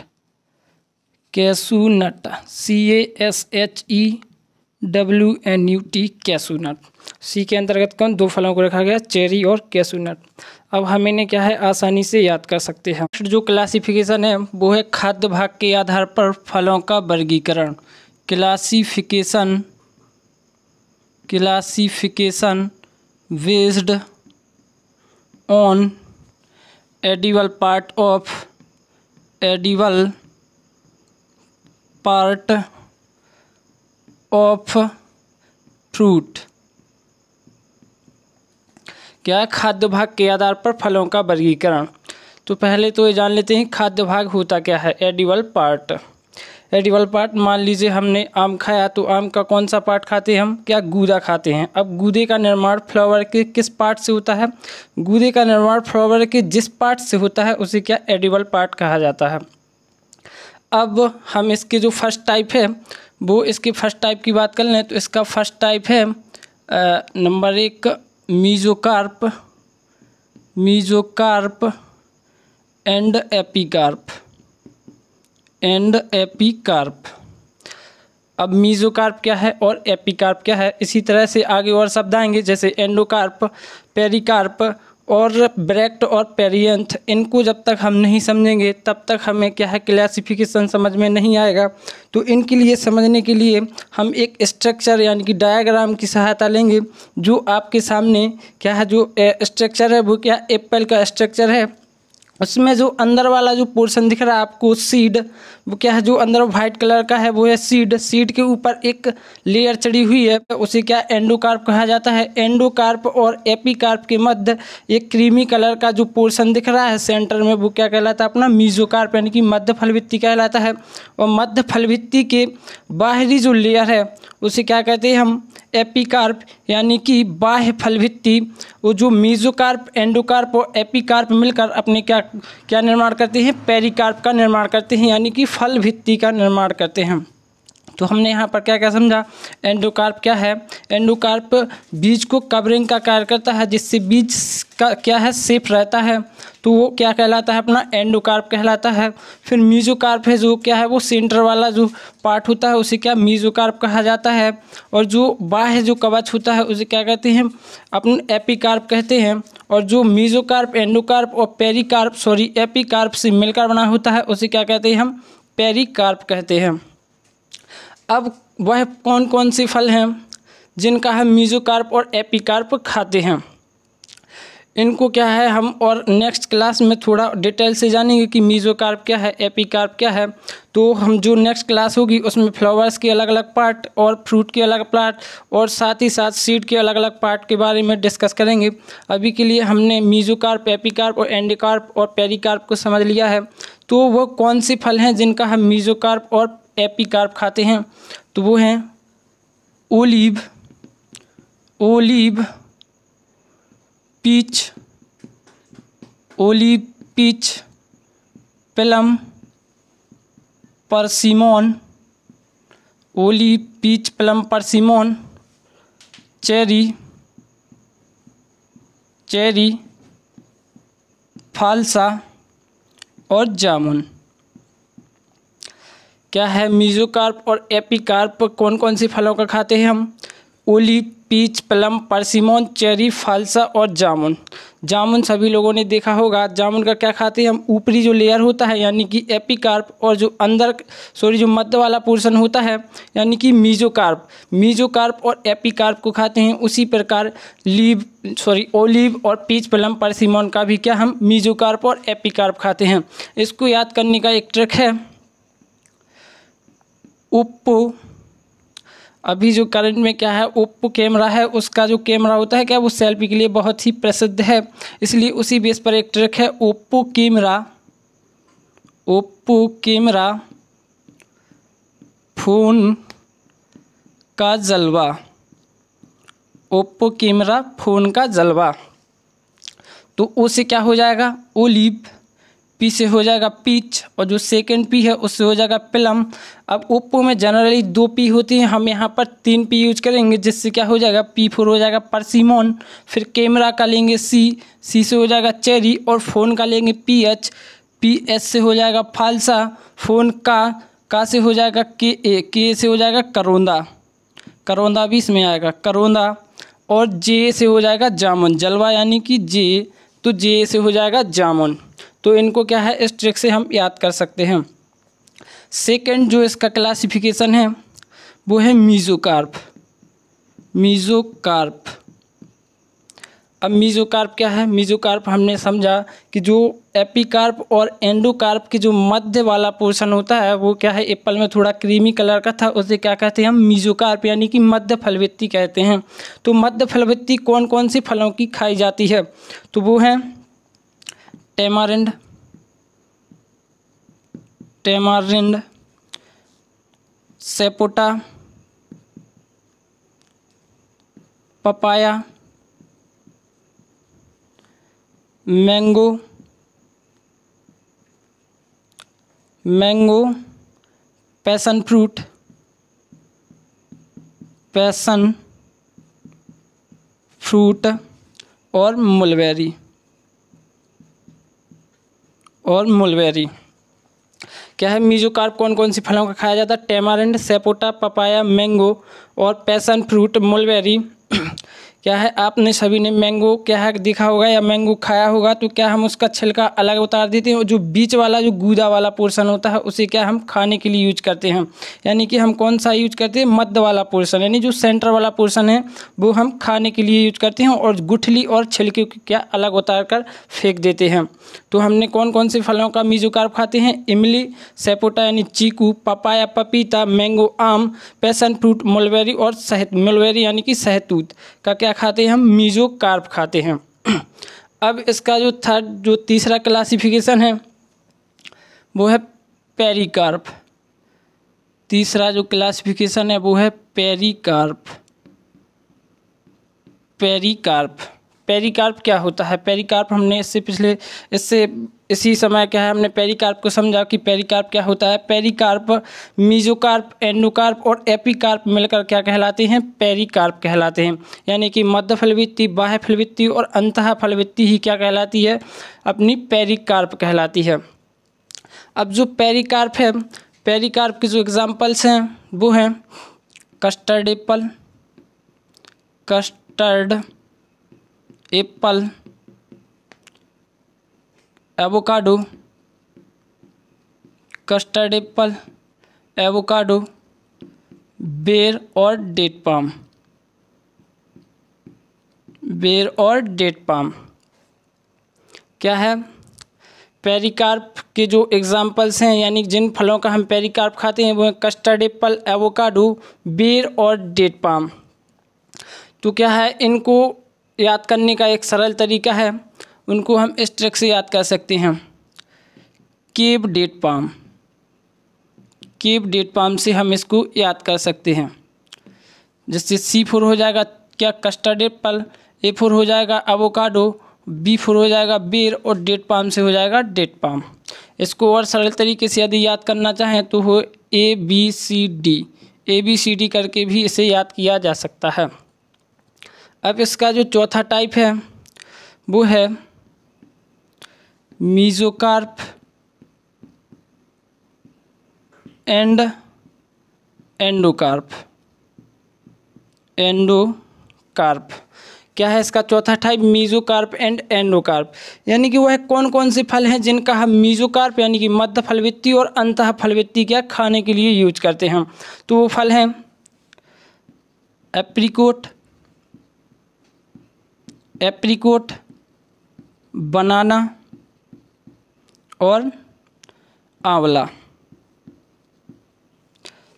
Speaker 1: cashew nut C A S H E e W N U T cashew nut C के अंतर्गत कौन दो फलों को रखा गया चेरी और कैसूनट अब हम इन्हें क्या है आसानी से याद कर सकते हैं नेक्स्ट जो क्लासिफिकेशन है वो है खाद्य भाग के आधार पर फलों का वर्गीकरण classification classification based on edible part of edible part of fruit क्या है खाद्य भाग के आधार पर फलों का वर्गीकरण तो पहले तो ये जान लेते हैं खाद्य भाग होता क्या है एडिबल पार्ट एडिबल पार्ट मान लीजिए हमने आम खाया तो आम का कौन सा पार्ट खाते हैं हम क्या गूदा खाते हैं अब गूदे का निर्माण फ्लावर के किस पार्ट से होता है गूदे का निर्माण फ्लावर के जिस पार्ट से होता है उसे क्या एडिबल पार्ट कहा जाता है अब हम इसके जो फर्स्ट टाइप है वो इसके फर्स्ट टाइप की बात कर लें तो इसका फर्स्ट टाइप है नंबर एक mesocarp mesocarp and epicarp and epicarp अब मीजोकार्प क्या है और एपिकार्प क्या है इसी तरह से आगे और शब्द आएंगे जैसे एंडोकार्प पेरिकार्प और ब्रैक्ट और पेरियंथ इनको जब तक हम नहीं समझेंगे तब तक हमें क्या है क्लासिफिकेशन समझ में नहीं आएगा तो इनके लिए समझने के लिए हम एक स्ट्रक्चर यानी कि डायग्राम की सहायता लेंगे जो आपके सामने क्या है जो स्ट्रक्चर है वो क्या एप्पल का स्ट्रक्चर है उसमें जो अंदर वाला जो पोर्शन दिख रहा है आपको सीड वो क्या है जो अंदर व्हाइट कलर का है वो है सीड सीड के ऊपर एक लेयर चढ़ी हुई है तो उसे क्या एंडोकार्प कहा जाता है एंडोकार्प और एपीकार्प के मध्य एक क्रीमी कलर का जो पोर्शन दिख रहा है सेंटर में वो क्या कहलाता है अपना मीजोकार्प यानी कि मध्य फलभित्ती कहलाता है और मध्य फलभित्ती के बाहरी जो लेयर है उसे क्या कहते हैं हम एपिकार्प यानी कि बाह्य फलभित्ति वो जो मीजोकार्प एंडोकार्प और एपिकार्प मिलकर अपने क्या क्या निर्माण करते हैं पेरिकार्प का निर्माण करते हैं यानी कि भित्ति का निर्माण करते हैं तो हमने यहाँ पर क्या क्या समझा एंडोकार्प क्या है एंडोकार्प बीज को कवरिंग का कार्य करता है जिससे बीज का क्या है सेफ रहता है तो वो क्या कहलाता है अपना एंडोकार्प कहलाता है फिर मीजोकार्प है जो क्या है वो सेंटर वाला जो पार्ट होता है उसे क्या मीज़ोकार्प कहा जाता है और जो बाह्य जो कवच होता है उसे क्या कहते हैं अपन एपिकार्प कहते हैं और जो मीजोकार्प एंडोकार्प और पेरिकार्प सॉरी एपिकार्प से मिलकर बना होता है उसे क्या कहते हैं हम पेरिकार्प कहते हैं अब वह कौन कौन से फल हैं जिनका हम मीजोकार्प और एपिकार्प खाते हैं इनको क्या है हम और नेक्स्ट क्लास में थोड़ा डिटेल से जानेंगे कि मीजोकार्प क्या है एपिकार्प क्या है तो हम जो नेक्स्ट क्लास होगी उसमें फ्लावर्स के अलग अलग पार्ट और फ्रूट के अलग पार्ट और साथ ही साथ सीड के अलग अलग पार्ट के बारे में डिस्कस करेंगे अभी के लिए हमने मीजोकार्प एपिकार्प और एंडिकार्प और पेरिकार्प को समझ लिया है तो वह कौन से फल हैं जिनका हम मीजोकार्प और एपिकार्प खाते हैं तो वो हैं olive olive peach olive peach plum persimmon olive peach plum persimmon cherry cherry phalsa और जामुन क्या है मीजोकार्प और एपिकार्प कौन कौन से फलों का खाते हैं हम olive peach plum persimmon cherry phalsa और जामुन जामुन सभी लोगों ने देखा होगा जामुन का क्या खाते हैं हम ऊपरी जो लेयर होता है यानी कि एपिकार्प और जो अंदर सॉरी जो मध्य वाला पोर्शन होता है यानी कि मीजोकार्प मीजोकार्प और एपिकार्प को खाते हैं उसी प्रकार लीव सॉरी ओलिव और पीच प्लम परसिमोन का भी क्या हम मीजोकार्प और एपिकार्प खाते हैं इसको याद करने का एक ट्रिक है ओप्पो अभी जो करंट में क्या है ओप्पो कैमरा है उसका जो कैमरा होता है क्या वो सेल्फी के लिए बहुत ही प्रसिद्ध है इसलिए उसी बेस पर एक ट्रिक है Oppo camera Oppo camera phone का जलवा ओप्पो कैमरा फ़ोन का जलवा तो उसे क्या हो जाएगा ओलिव पी से हो जाएगा पीच और जो सेकेंड पी है उससे हो जाएगा पिलम अब ओप्पो में जनरली दो पी होती हैं हम यहाँ पर तीन पी यूज करेंगे जिससे क्या हो जाएगा पी फोर हो जाएगा परसीमोन फिर कैमरा का लेंगे सी सी से हो जाएगा चेरी और फ़ोन का लेंगे पी एच पी एस से हो जाएगा फालसा फ़ोन का का से हो जाएगा के ए के से हो जाएगा करौंदा करौंदा भी इसमें आएगा करौंदा और जे से हो जाएगा जामुन जलवा यानी कि जे तो जे से हो जाएगा जामुन तो इनको क्या है इस ट्रिक से हम याद कर सकते हैं सेकंड जो इसका क्लासिफिकेशन है वो है मीज़ोकार्प मीज़ोकार्प अब मीज़ोकार्प क्या है मीज़ोकार्प हमने समझा कि जो एपिकार्प और एंडोकार्प के जो मध्य वाला पोर्शन होता है वो क्या है एप्पल में थोड़ा क्रीमी कलर का था उसे क्या कहते हैं हम मीज़ोकार्प यानी कि मध्य फलवृत्ति कहते हैं तो मध्य फलवृत्ति कौन कौन सी फलों की खाई जाती है तो वो है tamarind tamarind sapota papaya mango mango passion fruit passion fruit और मुलबेरी और मुलबेरी क्या है मीजोकार्प कौन कौन सी फलों का खाया जाता है टेमारेंड सेपोटा पपाया मैंगो और पैसन फ्रूट मुलबेरी क्या है आपने सभी ने मैंगो क्या है देखा होगा या मैंगो खाया होगा तो क्या हम उसका छिलका अलग उतार देते हैं और जो बीच वाला जो गूदा वाला पोर्शन होता है उसे क्या हम खाने के लिए यूज करते हैं यानी कि हम कौन सा यूज करते हैं मध्य वाला पोर्शन यानी जो सेंटर वाला पोर्शन है वो हम खाने के लिए यूज करते हैं और गुठली और छिलके को क्या अलग उतार कर फेंक देते हैं तो हमने कौन कौन से फलों का मीजोकार्प खाते हैं इमली सेपोटा यानी चीकू पपाया पपीता मैंगो आम पैसन फ्रूट मलबेरी और सहत मलबेरी यानी कि सहतूत का क्या खाते हैं हम मीजो कार्प खाते हैं अब इसका जो थर्ड जो तीसरा क्लासिफिकेशन है वो है पेरिकार्प तीसरा जो क्लासिफिकेशन है वो है पेरिकार्प पेरिकार्प पेरिकार्प क्या होता है पेरिकार्प हमने इससे पिछले इससे इसी समय क्या है हमने पेरिकार्प को समझा कि पेरिकार्प क्या होता है पेरिकार्प मीजोकार्प एंडोकार्प और एपिकार्प मिलकर क्या कहलाते हैं पेरिकार्प कहलाते हैं यानी कि मध्य फलवित्ती बाह्य फलवित्ती और अंत फलवित्ती ही क्या कहलाती है अपनी पेरिकार्प कहलाती है अब जो पेरिकार्प है पेरिकार्प के जो एग्जाम्पल्स हैं वो हैं custard apple custard apple avocado custard apple avocado बेर और डेट पाम बेर और डेट पाम क्या है पेरिकार्प के जो एग्जाम्पल्स हैं यानी जिन फलों का हम पेरिकार्प खाते हैं वो हैं कस्टर्ड एप्पल एवोकाडो बेर और डेट पाम तो क्या है इनको याद करने का एक सरल तरीका है उनको हम इस ट्रिक से याद कर सकते हैं केब date palm keep date palm से हम इसको याद कर सकते हैं जैसे सी फोर हो जाएगा क्या कस्टर्ड एप्पल ए फोर हो जाएगा एवोकाडो बी फोर हो जाएगा बेर और डेट पाम से हो जाएगा डेट पाम इसको और सरल तरीके से यदि याद करना चाहें तो हो A B C D A B C D करके भी इसे याद किया जा सकता है अब इसका जो चौथा टाइप है वो है मीजोकार्प एंड एंडोकार्प एंडोकार्प क्या है इसका चौथा टाइप मीजोकार्प एंड एंडोकार्प यानी कि वह कौन कौन से फल हैं जिनका हम मीजोकार्प यानी कि मध्य फलवृत्ति और अंत फलवृत्ति क्या खाने के लिए यूज करते हैं तो वो फल हैं एप्रिकोट एप्रिकोट बनाना और आंवला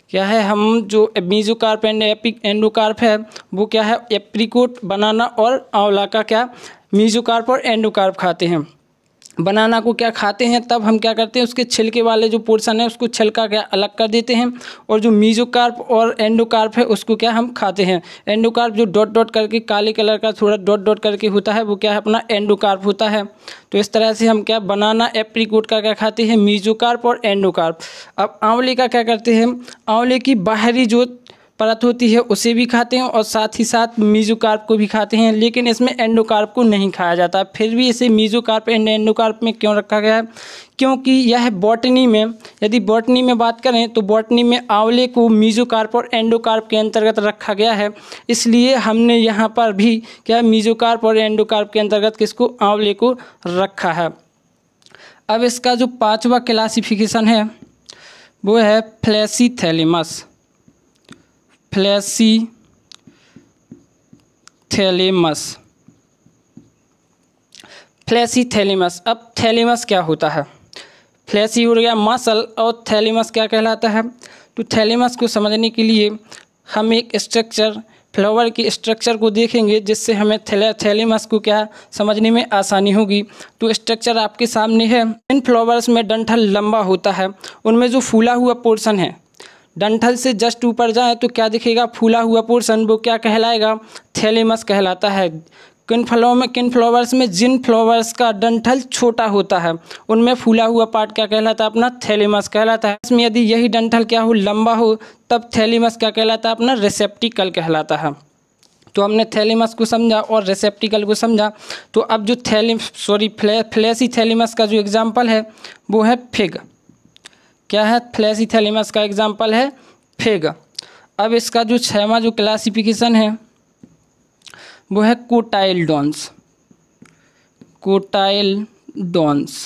Speaker 1: क्या है हम जो मीजोकार्प एंड एपिक एंडोकार्प है वो क्या है एप्रिकोट बनाना और आंवला का क्या मीजोकार्प और एंडोकार्प खाते हैं बनाना को क्या खाते हैं तब हम क्या करते हैं उसके छिलके वाले जो पोर्सन है उसको छिलका क्या अलग कर देते हैं और जो मीजोकार्प और एंडोकार्प है उसको क्या हम खाते हैं एंडोकार्प जो डॉट डॉट करके काले कलर का थोड़ा डॉट डॉट करके होता है वो क्या है अपना एंडोकार्प होता है तो इस तरह से हम क्या बनाना एप्रीकोट का क्या खाते हैं मीजोकार्प और एंडोकार्प अब आंवले का क्या करते हैं आंवले की बाहरी जो परत होती है उसे भी खाते हैं और साथ ही साथ मीजोकार्प को भी खाते हैं लेकिन इसमें एंडोकार्प को नहीं खाया जाता फिर भी इसे मीजोकार्प एंड एंडोकार्प में क्यों रखा गया है क्योंकि यह बॉटनी में यदि बॉटनी में बात करें तो बॉटनी में आंवले को मीजोकार्प और एंडोकार्प के अंतर्गत रखा गया है इसलिए हमने यहाँ पर भी क्या मीजोकार्प और एंडोकार्प के अंतर्गत किसको आंवले को रखा है अब इसका जो पाँचवा क्लासिफिकेशन है वो है fleshy thalamus fleshy thalamus fleshy thalamus अब थैलेमस क्या होता है फ्लैसी हो गया मसल और थैलेमस क्या कहलाता है तो थैलेमस को समझने के लिए हम एक स्ट्रक्चर फ्लावर के स्ट्रक्चर को देखेंगे जिससे हमें थैलेमस को क्या समझने में आसानी होगी तो स्ट्रक्चर आपके सामने है इन फ्लावर्स में डंठल लंबा होता है उनमें जो फूला हुआ पोर्शन है डंठल से जस्ट ऊपर जाए तो क्या दिखेगा फूला हुआ पोर्सन वो क्या कहलाएगा थैलेमस कहलाता है किन फ्लो में किन फ्लावर्स में जिन फ्लावर्स का डंठल छोटा होता है उनमें फूला हुआ पार्ट क्या कहलाता है अपना थैलेमस कहलाता है इसमें यदि यही डंठल क्या हो लंबा हो तब थैलेमस क्या कहलाता है अपना रिसेप्टिकल कहलाता है तो हमने थैलेमस को समझा और रिसेप्टिकल को समझा तो अब जो थैली सॉरी फ्लै फ्लैसी थैलेमस का जो एग्जाम्पल है वो है फिग क्या है फ्लैश का एग्जाम्पल है फेग अब इसका जो छवा जो क्लासिफिकेशन है वो है cotyle cotyledons dons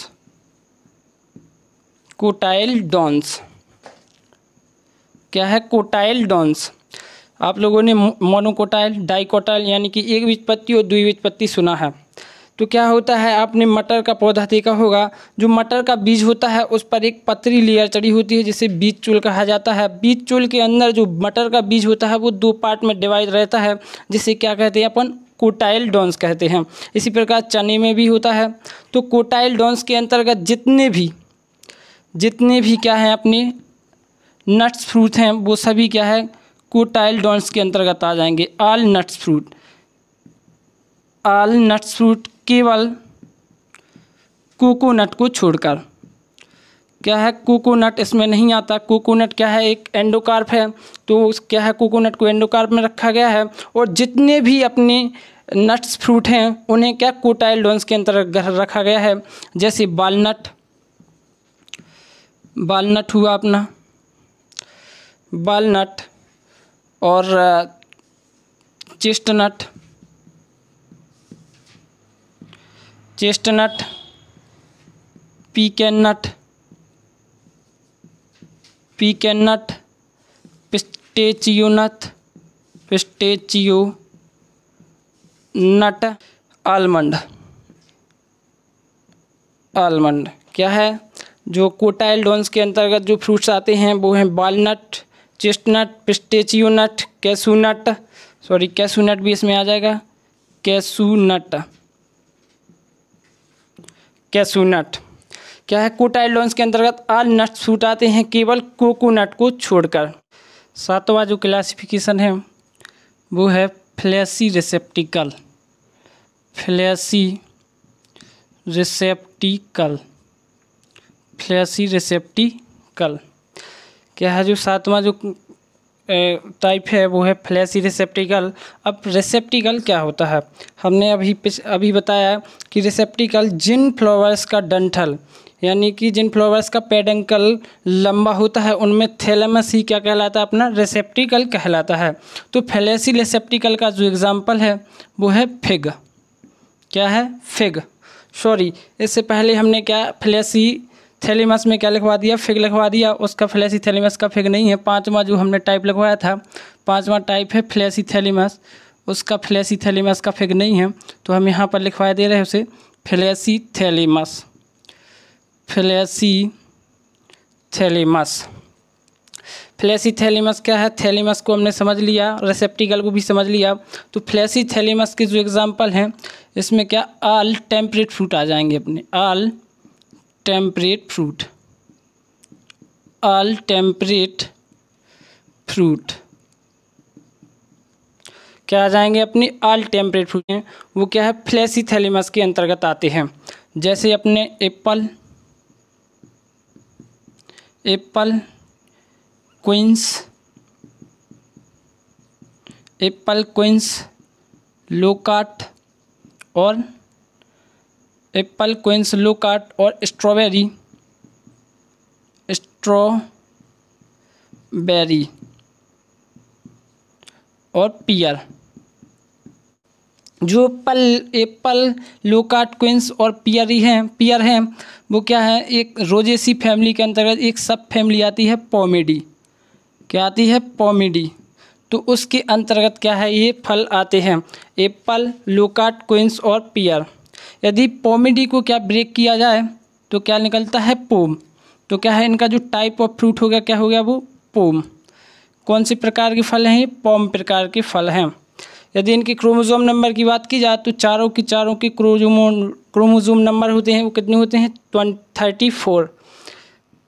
Speaker 1: cotyledons क्या है डॉन्स आप लोगों ने मोनोकोटाइल डाइकोटाइल यानी कि एक विचपत्ति और विचपत्ति सुना है तो क्या होता है आपने मटर का पौधा देखा होगा जो मटर का बीज होता है उस पर एक पतरी लेयर चढ़ी होती है जिसे बीज चूल कहा जाता है बीज चूल के अंदर जो मटर का बीज होता है वो दो पार्ट में डिवाइड रहता है जिसे क्या कहते हैं अपन कोटाइल डॉन्स कहते हैं इसी प्रकार चने में भी होता है तो कोटाइल डॉन्स के अंतर्गत जितने भी जितने भी क्या हैं अपने नट्स फ्रूट हैं वो सभी क्या है कोटाइल डॉन्स के अंतर्गत आ जाएंगे all nuts fruit all nuts fruit केवल कोकोनट को छोड़कर क्या है कोकोनट इसमें नहीं आता कोकोनट क्या है एक एंडोकार्प है तो उस क्या है कोकोनट को एंडोकार्प में रखा गया है और जितने भी अपने नट्स फ्रूट हैं उन्हें क्या कोटाइलडोन्स के अंतर्गत रखा गया है जैसे बालनट बालनट हुआ अपना बालनट और chestnut chestnut pecan nut pecan nut pistachio nut pistachio nut almond almond क्या है जो कोटाइल डोन्स के अंतर्गत जो फ्रूट्स आते हैं वो हैं बालनट चेस्टनट पिस्टेचियो नट कैसू नट सॉरी कैसू नट भी इसमें आ जाएगा कैसू नट कैसूनट क्या है कोटाइलोन्स के अंतर्गत आल नट छूट आते हैं केवल कोकोनट को छोड़कर सातवां जो क्लासिफिकेशन है वो है fleshy receptacle fleshy receptacle fleshy receptacle क्या है जो सातवां जो टाइप है वो है फ्लैसी रिसेप्टिकल अब रिसेप्टिकल क्या होता है हमने अभी अभी बताया कि रिसेप्टिकल जिन फ्लावर्स का डंठल यानी कि जिन फ्लावर्स का पेडंकल लंबा होता है उनमें थैलेमस ही क्या कहलाता है अपना रिसेप्टिकल कहलाता है तो फ्लैसी रिसेप्टिकल का जो एग्ज़ाम्पल है वो है फिग क्या है फिग सॉरी इससे पहले हमने क्या फ्लैसी थैलीमस में क्या लिखवा दिया फिग लिखवा दिया उसका फ्लैसी थैलीमस का फिग नहीं है पाँचवा जो हमने टाइप लिखवाया था पाँचवा टाइप है फ्लैसी थैलीमस उसका फ्लैसी थैलीमस का फिग नहीं है तो हम यहाँ पर लिखवा दे रहे हैं उसे fleshy thalamus fleshy thalamus fleshy thalamus क्या है थैलीमस को हमने समझ लिया रेसेप्टिकल को भी समझ लिया तो फ्लैसी थैलीमस के जो एग्ज़ाम्पल हैं इसमें क्या आल टेम्परेट फ्रूट आ जाएंगे अपने all temperate fruit all temperate fruit क्या आ जाएंगे अपने ऑल टेम्परेट फ्रूट हैं वो क्या है फ्लैसी थैलीमस के अंतर्गत आते हैं जैसे अपने apple apple quince apple quince loquat और एप्पल क्विंस लूकाट और स्ट्रॉबेरी स्ट्रॉबेरी और पियर जो एप्पल एप्पल लूकाट क्विंस और पियरी हैं पियर हैं वो क्या है एक रोजेसी फैमिली के अंतर्गत एक सब फैमिली आती है पोमेडी क्या आती है पोमेडी तो उसके अंतर्गत क्या है ये फल आते हैं एप्पल लोकाट क्विंस और पियर यदि पोमेडी को क्या ब्रेक किया जाए तो क्या निकलता है पोम तो क्या है इनका जो टाइप ऑफ फ्रूट हो गया क्या हो गया वो पोम कौन से प्रकार के फल हैं ये पोम प्रकार के फल हैं यदि इनके क्रोमोजोम नंबर की बात की जाए तो चारों की चारों के क्रोजोमो क्रोमोजोम नंबर होते हैं वो कितने होते हैं ट्वेंट थर्टी फोर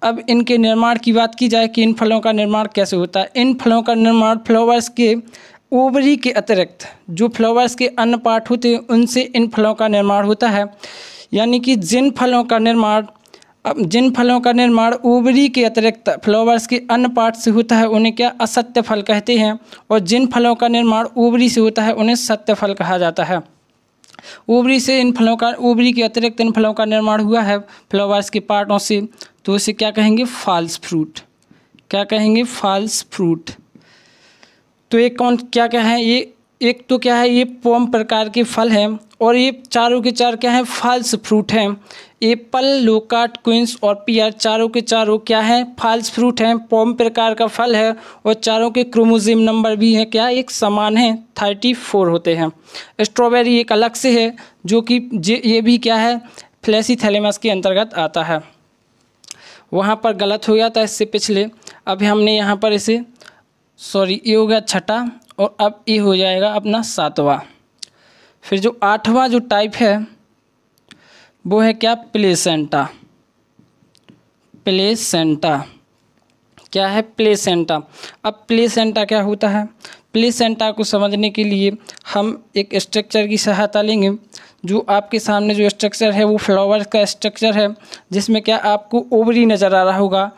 Speaker 1: अब इनके निर्माण की बात की जाए कि इन फलों का निर्माण कैसे होता है इन फलों का निर्माण फ्लावर्स के ओवरी के अतिरिक्त जो फ्लावर्स के अन्य पार्ट होते हैं उनसे इन फलों का निर्माण होता है यानी कि जिन फलों का निर्माण जिन फलों का निर्माण ओवरी के अतिरिक्त फ्लावर्स के अन्य पार्ट से होता है उन्हें क्या असत्य फल कहते हैं और जिन फलों का निर्माण ओवरी से होता है उन्हें सत्य फल कहा जाता है ओवरी से इन फलों का ओवरी के अतिरिक्त इन फलों का निर्माण हुआ है फ्लावर्स के पार्टों से तो उसे क्या कहेंगे फॉल्स फ्रूट क्या कहेंगे फॉल्स फ्रूट तो ये कौन क्या क्या है ये एक तो क्या है ये पोम प्रकार के फल हैं और ये चारों के चार क्या हैं फाल्स फ्रूट हैं एप्पल लोकाट क्विंस और पियर चारों के चारों क्या हैं फाल्स फ्रूट हैं पोम प्रकार का फल है और चारों के क्रोमोजिम नंबर भी हैं क्या एक समान है थर्टी फोर होते हैं स्ट्रॉबेरी एक अलग से है जो कि ये भी क्या है फ्लैसी थैलेमस के अंतर्गत आता है वहाँ पर गलत हो गया था इससे पिछले अभी हमने यहाँ पर इसे सॉरी ये हो गया छठा और अब ये हो जाएगा अपना सातवां फिर जो आठवां जो टाइप है वो है क्या प्लेसेंटा प्लेसेंटा क्या है प्लेसेंटा अब प्लेसेंटा क्या होता है प्लेसेंटा को समझने के लिए हम एक स्ट्रक्चर की सहायता लेंगे जो आपके सामने जो स्ट्रक्चर है वो फ्लावर का स्ट्रक्चर है जिसमें क्या आपको ओवरी नज़र आ रहा होगा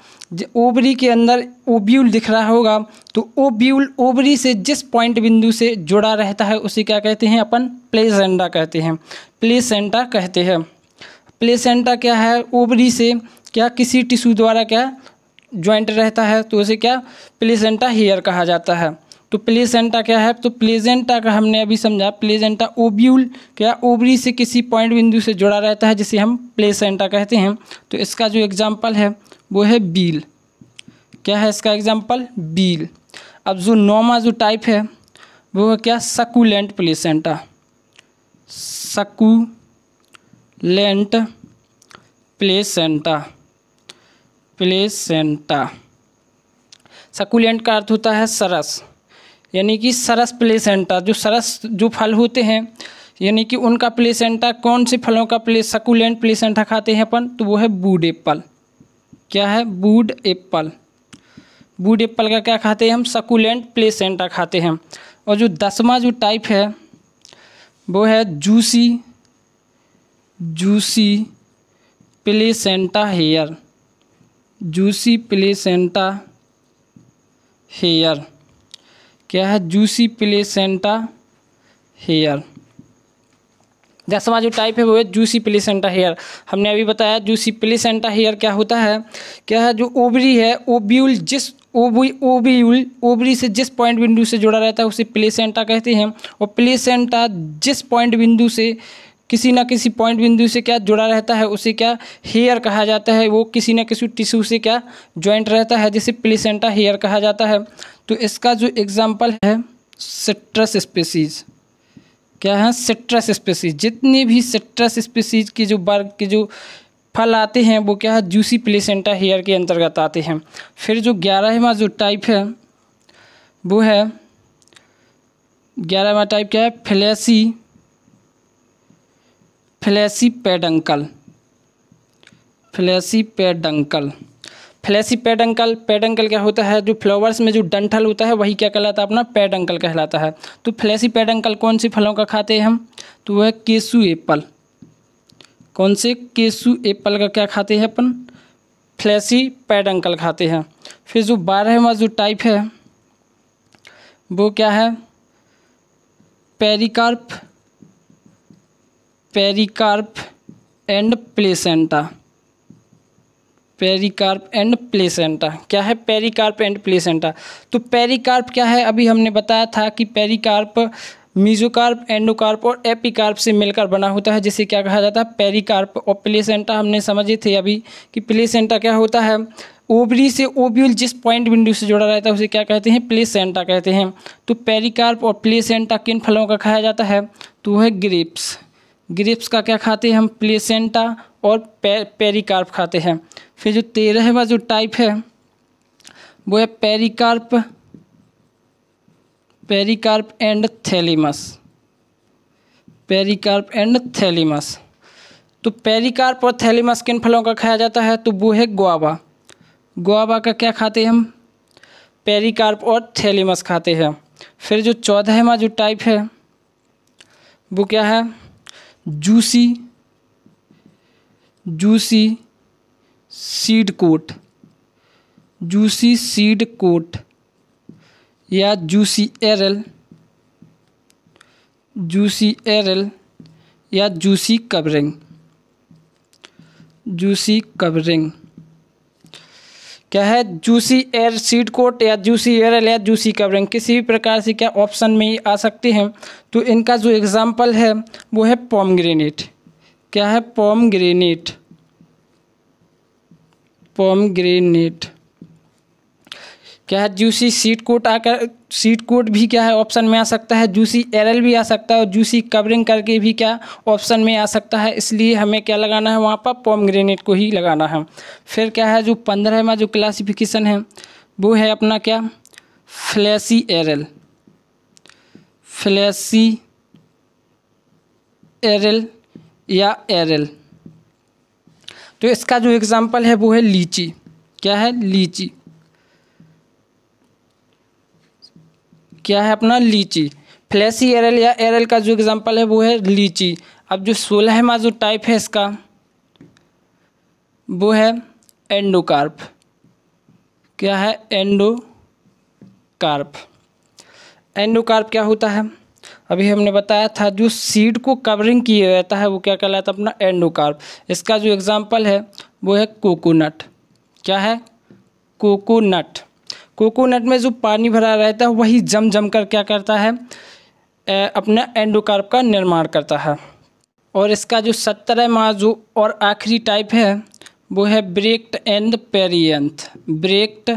Speaker 1: ओवरी के अंदर ओब्यूल दिख रहा होगा तो ओब्यूल ओवरी से जिस पॉइंट बिंदु से जुड़ा रहता है उसे क्या कहते हैं अपन प्लेसेंटा कहते हैं प्लेसेंटा कहते हैं प्लेसेंटा क्या है ओवरी से क्या किसी टिश्यू द्वारा क्या ज्वाइंट रहता है तो उसे क्या प्लेसेंटा हेयर कहा जाता है तो प्लेसेंटा क्या है तो प्लेजेंटा का हमने अभी समझा प्लेजेंटा ओब्यूल क्या ओबरी से किसी पॉइंट बिंदु से जुड़ा रहता है जिसे हम प्लेसेंटा कहते हैं तो इसका जो एग्जाम्पल है वो है बील क्या है इसका एग्जाम्पल बील अब जो नोमा जो टाइप है वो है क्या succulent placenta succulent placenta placenta succulent का अर्थ होता है सरस यानी कि सरस प्लेसेंटा जो सरस जो फल होते हैं यानी कि उनका प्लेसेंटा कौन से फलों का प्ले सकुलेंट प्लेसेंटा खाते हैं अपन तो वो है बूड एप्पल क्या है बूड एप्पल बूड एप्पल का क्या खाते हैं हम सकुलेंट प्लेसेंटा खाते हैं और जो दसवा जो टाइप है वो है juicy juicy placenta hair juicy placenta hair क्या है जूसी प्लेसेंटा हेयर दसवा जो टाइप है वो है जूसी प्लेसेंटा हेयर हमने अभी बताया जूसी प्लेसेंटा हेयर क्या होता है क्या है जो ओबरी है ओब्यूल जिस ओबी ओबीयूल ओबरी से जिस पॉइंट बिंदु से जुड़ा रहता है उसे प्लेसेंटा कहते हैं और प्लेसेंटा जिस पॉइंट बिंदु से किसी ना किसी पॉइंट बिंदु से क्या जुड़ा रहता है उसे क्या हेयर कहा जाता है वो किसी ना किसी टिश्यू से क्या ज्वाइंट रहता है जिसे प्लेसेंटा हेयर कहा जाता है तो इसका जो एग्जाम्पल है सिट्रस स्पेसीज क्या है सिट्रस स्पेसीज जितने भी सिट्रस स्पेसीज के जो वर्ग के जो फल आते हैं वो क्या है जूसी प्लेसेंटा हेयर के अंतर्गत आते हैं फिर जो ग्यारहवा जो टाइप है वो है ग्यारहवा टाइप क्या है fleshy fleshy peduncle fleshy peduncle fleshy peduncle peduncle क्या होता है जो फ्लावर्स में जो डंठल होता है वही क्या कहलाता है अपना पेडंकल कहलाता है तो फ्लैसी पेडंकल कौन से फलों का खाते हैं हम तो वह केसु एप्पल कौन से केसु एप्पल का क्या खाते हैं अपन फ्लैसी पेडंकल खाते हैं फिर जो बारहवा जो टाइप है वो क्या है pericarp pericarp and placenta pericarp and placenta क्या है पेरिकार्प एंड प्लेसेंटा तो पेरिकार्प क्या है अभी हमने बताया था कि पेरिकार्प मीजोकार्प एंडोकार्प और एपिकार्प से मिलकर बना होता है जिसे क्या कहा जाता है पेरिकार्प और प्लेसेंटा हमने समझे थे अभी कि प्लेसेंटा क्या होता है ओवरी से ओब्यूल जिस पॉइंट बिंदु से जुड़ा रहता है उसे क्या कहते हैं प्लेसेंटा कहते हैं तो पेरिकार्प और प्लेसेंटा किन फलों का खाया जाता है तो है ग्रेप्स ग्रेप्स का क्या खाते हैं हम प्लेसेंटा और पे, पेरिकार्प खाते हैं फिर जो तेरहवा जो टाइप है वो है pericarp pericarp and thalamus pericarp and thalamus तो पेरिकार्प और थैलीमस किन फलों का खाया जाता है तो वो है गुआवा गुआवा का क्या खाते हैं हम पेरिकार्प और थैलीमस खाते हैं फिर जो चौदहवा जो टाइप है वो क्या है juicy juicy seed coat juicy seed coat या जूसी एरल जूसी एरल या जूसी कवरिंग जूसी कवरिंग क्या है जूसी एयर सीड कोट या जूसी एयरल या जूसी कवरिंग किसी भी प्रकार से क्या ऑप्शन में ही आ सकती हैं तो इनका जो एग्ज़ाम्पल है वो है पॉम ग्रेनेट क्या है पॉम ग्रेनेट पॉम ग्रेनेट क्या है जूसी सीट कोट आकर सीट कोट भी क्या है ऑप्शन में आ सकता है जूसी एरल भी आ सकता है और जूसी कवरिंग करके भी क्या ऑप्शन में आ सकता है इसलिए हमें क्या लगाना है वहाँ पर पॉम ग्रेनेट को ही लगाना है फिर क्या है जो पंद्रहवा जो क्लासिफिकेशन है वो है अपना क्या फ्लैसी एरल फ्लैसी एरल या एरल तो इसका जो एग्ज़ाम्पल है वो है लीची क्या है लीची क्या है अपना लीची फ्लैसी एरल या एरल का जो एग्जाम्पल है वो है लीची अब जो माँ जो टाइप है इसका वो है एंडोकार्प क्या है एंडोकार्प एंडोकार्प क्या होता है अभी हमने बताया था जो सीड को कवरिंग किए रहता है वो क्या कहलाता है अपना एंडोकार्प इसका जो एग्ज़ाम्पल है वो है कोकोनट क्या है कोकोनट कोकोनट में जो पानी भरा रहता है वही जम जम कर क्या करता है अपना एंडोकार्प का निर्माण करता है और इसका जो माह जो और आखिरी टाइप है वो है bract and perianth bract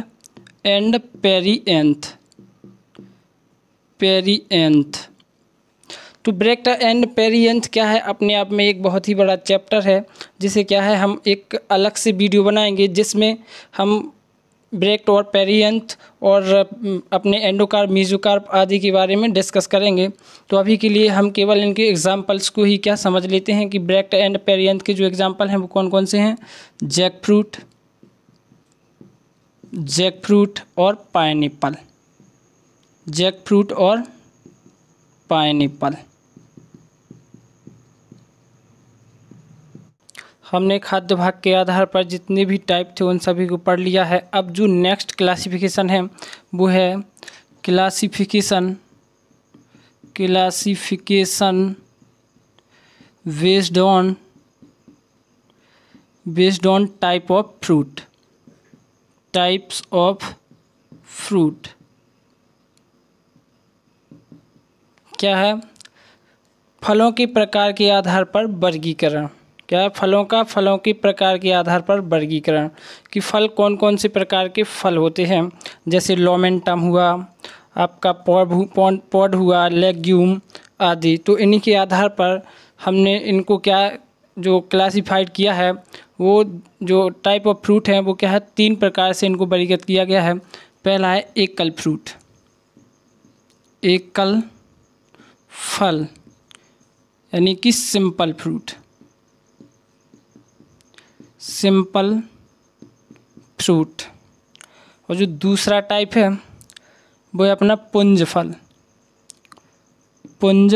Speaker 1: and perianth perianth तो ब्रेक्ट एंड पेरियंथ क्या है अपने आप में एक बहुत ही बड़ा चैप्टर है जिसे क्या है हम एक अलग से वीडियो बनाएंगे जिसमें हम ब्रेक्ट और पेरियंथ और अपने एंडोकार मीजोकार्प आदि के बारे में डिस्कस करेंगे तो अभी के लिए हम केवल इनके एग्जाम्पल्स को ही क्या समझ लेते हैं कि ब्रेक्ट एंड पेरियंथ के जो एग्जाम्पल हैं वो कौन कौन से हैं जैक फ्रूट जैक फ्रूट और पाइन एप्पल जैक फ्रूट और पाइन एप्पल हमने खाद्य भाग के आधार पर जितने भी टाइप थे उन सभी को पढ़ लिया है अब जो नेक्स्ट क्लासिफिकेशन है वो है classification classification based on based on type of fruit types of fruit क्या है फलों के प्रकार के आधार पर वर्गीकरण क्या है फलों का फलों के प्रकार के आधार पर वर्गीकरण कि फल कौन कौन से प्रकार के फल होते हैं जैसे लोमेंटम हुआ आपका पौड पौड हुआ लेग्यूम आदि तो इन्हीं के आधार पर हमने इनको क्या जो क्लासिफाइड किया है वो जो टाइप ऑफ फ्रूट हैं वो क्या है तीन प्रकार से इनको वर्गीकृत किया गया है पहला है एकल फ्रूट एकल फल यानी कि सिंपल फ्रूट सिंपल फ्रूट और जो दूसरा टाइप है वो है अपना पुंज फल पुंज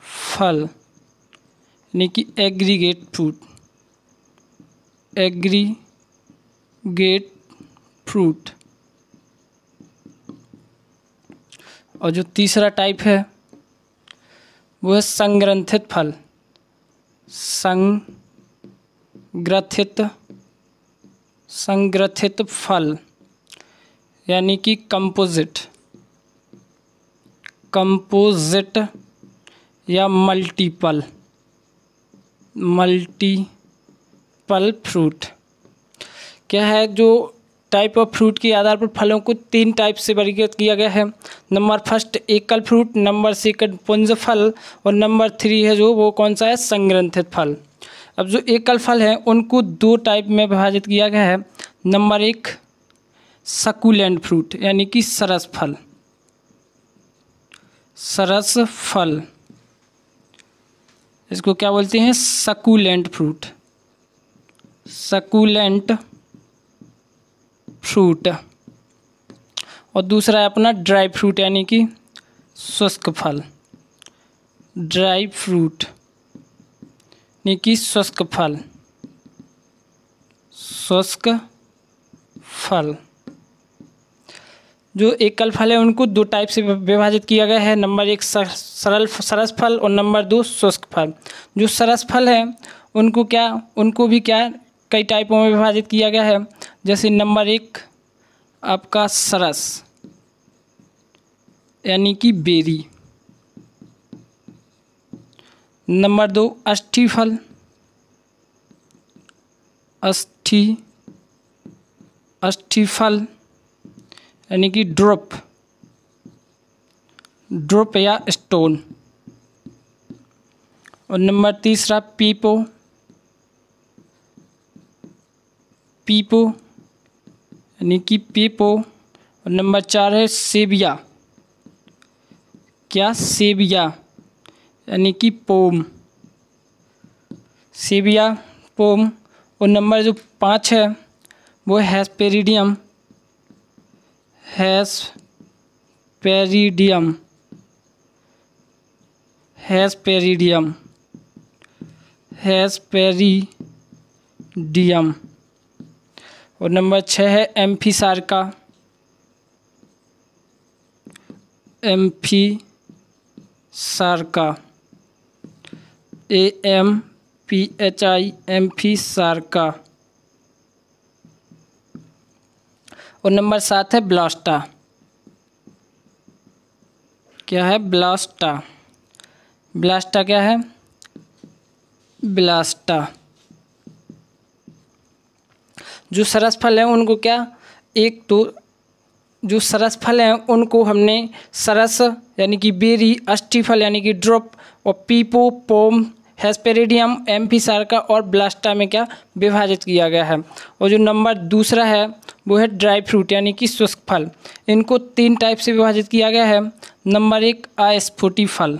Speaker 1: फल यानी कि एग्रीगेट फ्रूट एग्रीगेट फ्रूट और जो तीसरा टाइप है वो है संग्रंथित फल संग ग्रथित संग्रथित फल यानी कि कंपोजिट कंपोजिट या मल्टीपल मल्टीपल फ्रूट क्या है जो टाइप ऑफ फ्रूट के आधार पर फलों को तीन टाइप से वर्गीकृत किया गया है नंबर फर्स्ट एकल फ्रूट नंबर सेकंड पुंज फल और नंबर थ्री है जो वो कौन सा है संग्रंथित फल अब जो एकल फल है उनको दो टाइप में विभाजित किया गया है नंबर एक सकुलेंट फ्रूट यानी कि सरस फल सरस फल इसको क्या बोलते हैं सकुलेंट फ्रूट सकुलेंट फ्रूट और दूसरा है अपना ड्राई फ्रूट यानी कि शुष्क फल ड्राई फ्रूट यानी कि शुष्क फल शुष्क फल जो एकल फल है उनको दो टाइप से विभाजित किया गया है नंबर एक सरल सरस फल और नंबर दो शुष्क फल जो सरस फल है उनको क्या उनको भी क्या कई टाइपों में विभाजित किया गया है जैसे नंबर एक आपका सरस यानी कि बेरी नंबर दो अष्ठी फल अष्ठी फल यानी कि ड्रॉप ड्रॉप या स्टोन और नंबर तीसरा पीपो पीपो यानी कि पीपो और नंबर चार है सेबिया क्या सेबिया यानी कि पोम सीबिया पोम और नंबर जो पाँच है वो हैस्पेरिडियम हैस्पेरिडियम हैस्पेरिडियम हैस्पेरिडियम और नंबर छः है amphisarca amphisarca A M P H I M फी सार्का और नंबर सात है ब्लास्टा क्या है ब्लास्टा ब्लास्टा क्या है ब्लास्टा जो सरस फल हैं उनको क्या एक तो जो सरस फल हैं उनको हमने सरस यानी कि बेरी अष्टी फल यानी कि ड्रॉप और पीपो पोम हेस्पेरिडियम सार्का और ब्लास्टा में क्या विभाजित किया गया है और जो नंबर दूसरा है वो है ड्राई फ्रूट यानी कि शुष्क फल इनको तीन टाइप से विभाजित किया गया है नंबर एक अस्फुटी फल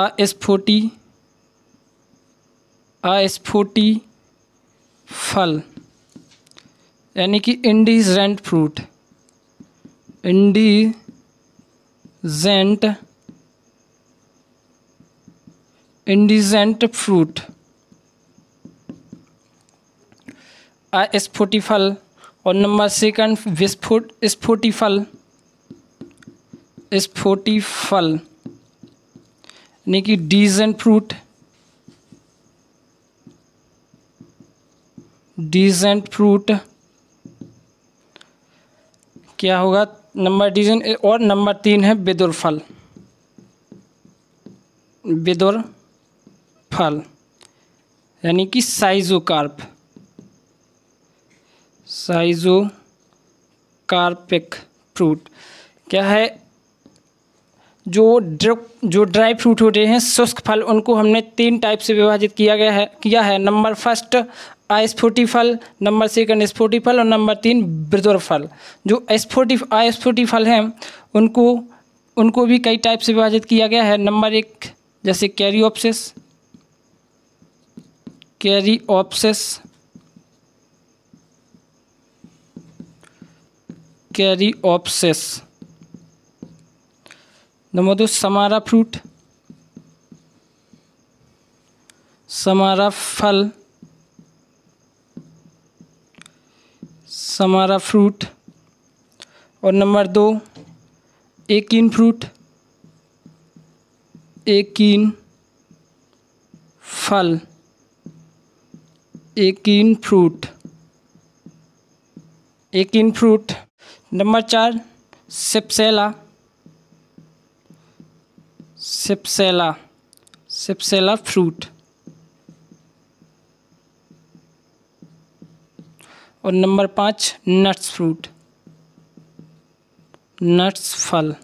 Speaker 1: अस्फुटी अस्फुटी फल यानी कि indehiscent fruit indehiscent indehiscent fruit अस्फुटिफल और नंबर सेकंड विस्फुट स्फुटिफल स्फुटिफल यानी कि डीजेंट फ्रूट डीजेंट फ्रूट क्या होगा नंबर डीजेंट और नंबर तीन है बेदुर फल बेदुर फल यानी कि साइजो कार्पिक फ्रूट क्या है जो ड्र जो ड्राई फ्रूट होते हैं शुष्क फल उनको हमने तीन टाइप से विभाजित किया गया है किया है नंबर फर्स्ट अस्फोटी फल नंबर सेकंड स्फोटी फल और नंबर तीन ब्रदर फल जो स्फोटी अस्फोटी फल हैं उनको उनको भी कई टाइप से विभाजित किया गया है नंबर एक जैसे caryopsis caryopsis caryopsis number दो समारा फ्रूट समारा फल समारा फ्रूट और नंबर दो इन फ्रूट एक इन फल एकिन फ्रूट एक इन फ्रूट नंबर चार सिपसेला सिपसेला सिपसेला फ्रूट और नंबर पाँच नट्स फ्रूट नट्स फल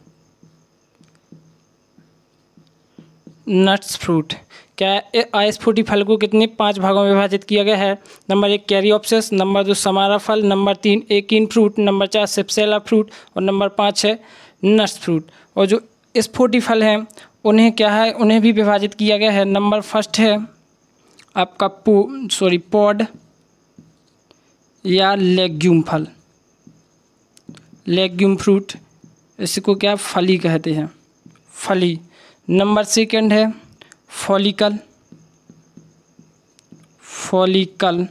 Speaker 1: नट्स फ्रूट क्या आइस फल को कितने पांच भागों में विभाजित किया गया है नंबर एक कैरी ऑप्शस नंबर दो समारा फल नंबर तीन इन फ्रूट नंबर चार सिपसेला फ्रूट और नंबर पाँच है नर्स फ्रूट और जो स्फोटी फल हैं उन्हें क्या है उन्हें भी विभाजित किया गया है नंबर फर्स्ट है आपका पू सॉरी पॉड या लेग्यूम फल लेग्यूम फ्रूट इसको क्या फली कहते हैं फली नंबर सेकंड है follicle follicle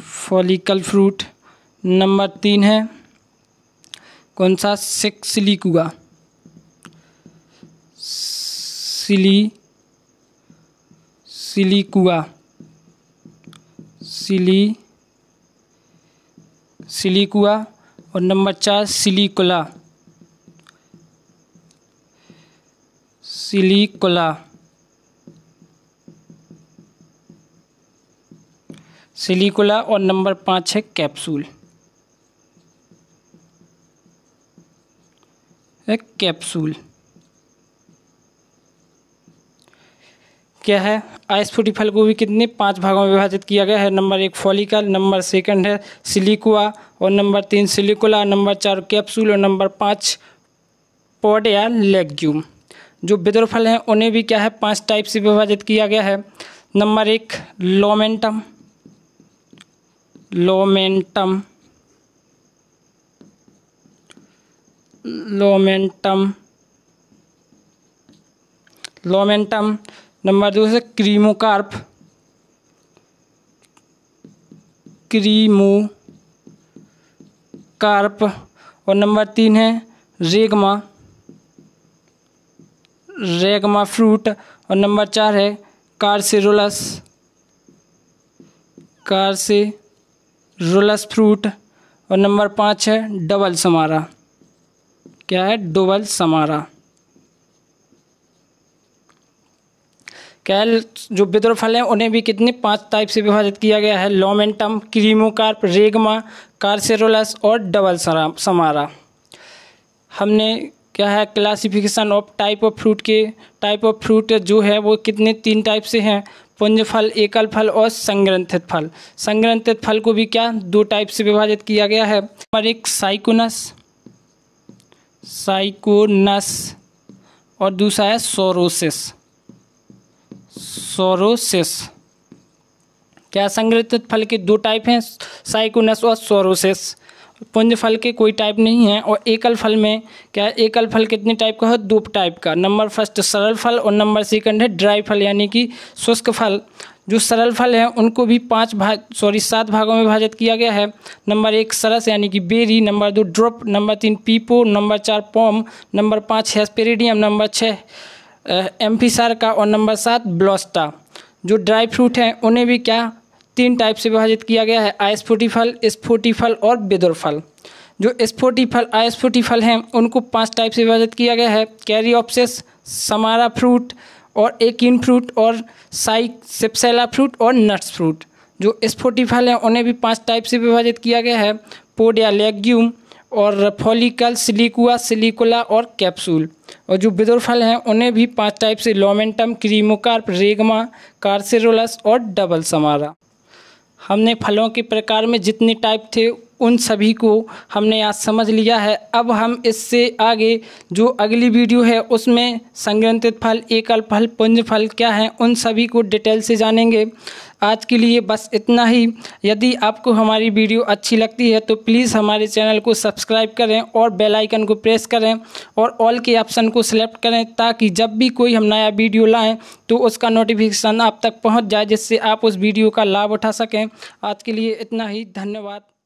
Speaker 1: follicle fruit number तीन है कौन सा सिक्स सिलीकुआ सिली सिलीकुआ सिली सिलीकुआ और नंबर चार सिलीकुला सिलिकुला सिलिकुला और नंबर पाँच है कैप्सूल एक कैप्सूल क्या है फल को भी कितने पांच भागों में विभाजित किया गया है नंबर एक फॉलिकल नंबर सेकंड है सिलिकुआ और नंबर तीन सिलिकुला नंबर चार कैप्सूल और नंबर पाँच पॉड या लेग्यूम जो बेदर फल हैं उन्हें भी क्या है पांच टाइप से विभाजित किया गया है नंबर एक lomentum lomentum lomentum lomentum number दो है क्रीमोकार्प क्रीमो कार्प और नंबर तीन है रेगमा रेगमा फ्रूट और नंबर चार है कार्सिरुलस कार्सिरुलस फ्रूट और नंबर पाँच है डबल समारा क्या है डबल समारा कैल जो विद्रोह फल हैं उन्हें भी कितने पांच टाइप से विभाजित किया गया है लोमेंटम क्रीमोकार्प रेगमा कार्सेरोलस और डबल समारा हमने क्या है classification of type of fruit के टाइप ऑफ फ्रूट जो है वो कितने तीन टाइप से हैं पुंज फल एकल फल और संग्रंथित फल संग्रंथित फल को भी क्या दो टाइप से विभाजित किया गया है पर एक साइकोनस साइकोनस और दूसरा है सोरोसिस सोरोसिस क्या संग्रहित फल के दो टाइप हैं साइकोनस और सोरोसिस पुंज फल के कोई टाइप नहीं है और एकल फल में क्या है एकल फल कितने टाइप का है दो टाइप का नंबर फर्स्ट सरल फल और नंबर सेकंड है ड्राई फल यानी कि शुष्क फल जो सरल फल हैं उनको भी पांच भाग सॉरी सात भागों में विभाजित किया गया है नंबर एक सरस यानी कि बेरी नंबर दो ड्रॉप नंबर तीन पीपो नंबर चार पॉम नंबर पाँच हैस्पेरिडियम नंबर छः एम्फिसार का और नंबर सात ब्लॉस्टा जो ड्राई फ्रूट हैं उन्हें भी क्या तीन टाइप से विभाजित किया गया है आयस्फुटी स्फोटिफल और बेदुरफल जो स्फोटिफल फल हैं उनको पांच टाइप से विभाजित किया गया है कैरियोप्सिस समारा फ्रूट और एकिन फ्रूट और साइक सिपसेला फ्रूट और नट्स फ्रूट जो स्फोटिफल हैं उन्हें भी पांच टाइप से विभाजित किया गया है पोडिया लेग्यूम और फॉलिकल सिलिकुआ सिलिकुला और कैप्सूल और जो बिदुर फल हैं उन्हें भी पांच टाइप से लोमेंटम क्रीमोकार्प रेगमा कार्सेरोलस और डबल समारा हमने फलों के प्रकार में जितने टाइप थे उन सभी को हमने आज समझ लिया है अब हम इससे आगे जो अगली वीडियो है उसमें संग्रंथित फल एकल फल पुंज फल क्या है उन सभी को डिटेल से जानेंगे आज के लिए बस इतना ही यदि आपको हमारी वीडियो अच्छी लगती है तो प्लीज़ हमारे चैनल को सब्सक्राइब करें और बेल आइकन को प्रेस करें और ऑल के ऑप्शन को सिलेक्ट करें ताकि जब भी कोई हम नया वीडियो लाएँ तो उसका नोटिफिकेशन आप तक पहुँच जाए जिससे आप उस वीडियो का लाभ उठा सकें आज के लिए इतना ही धन्यवाद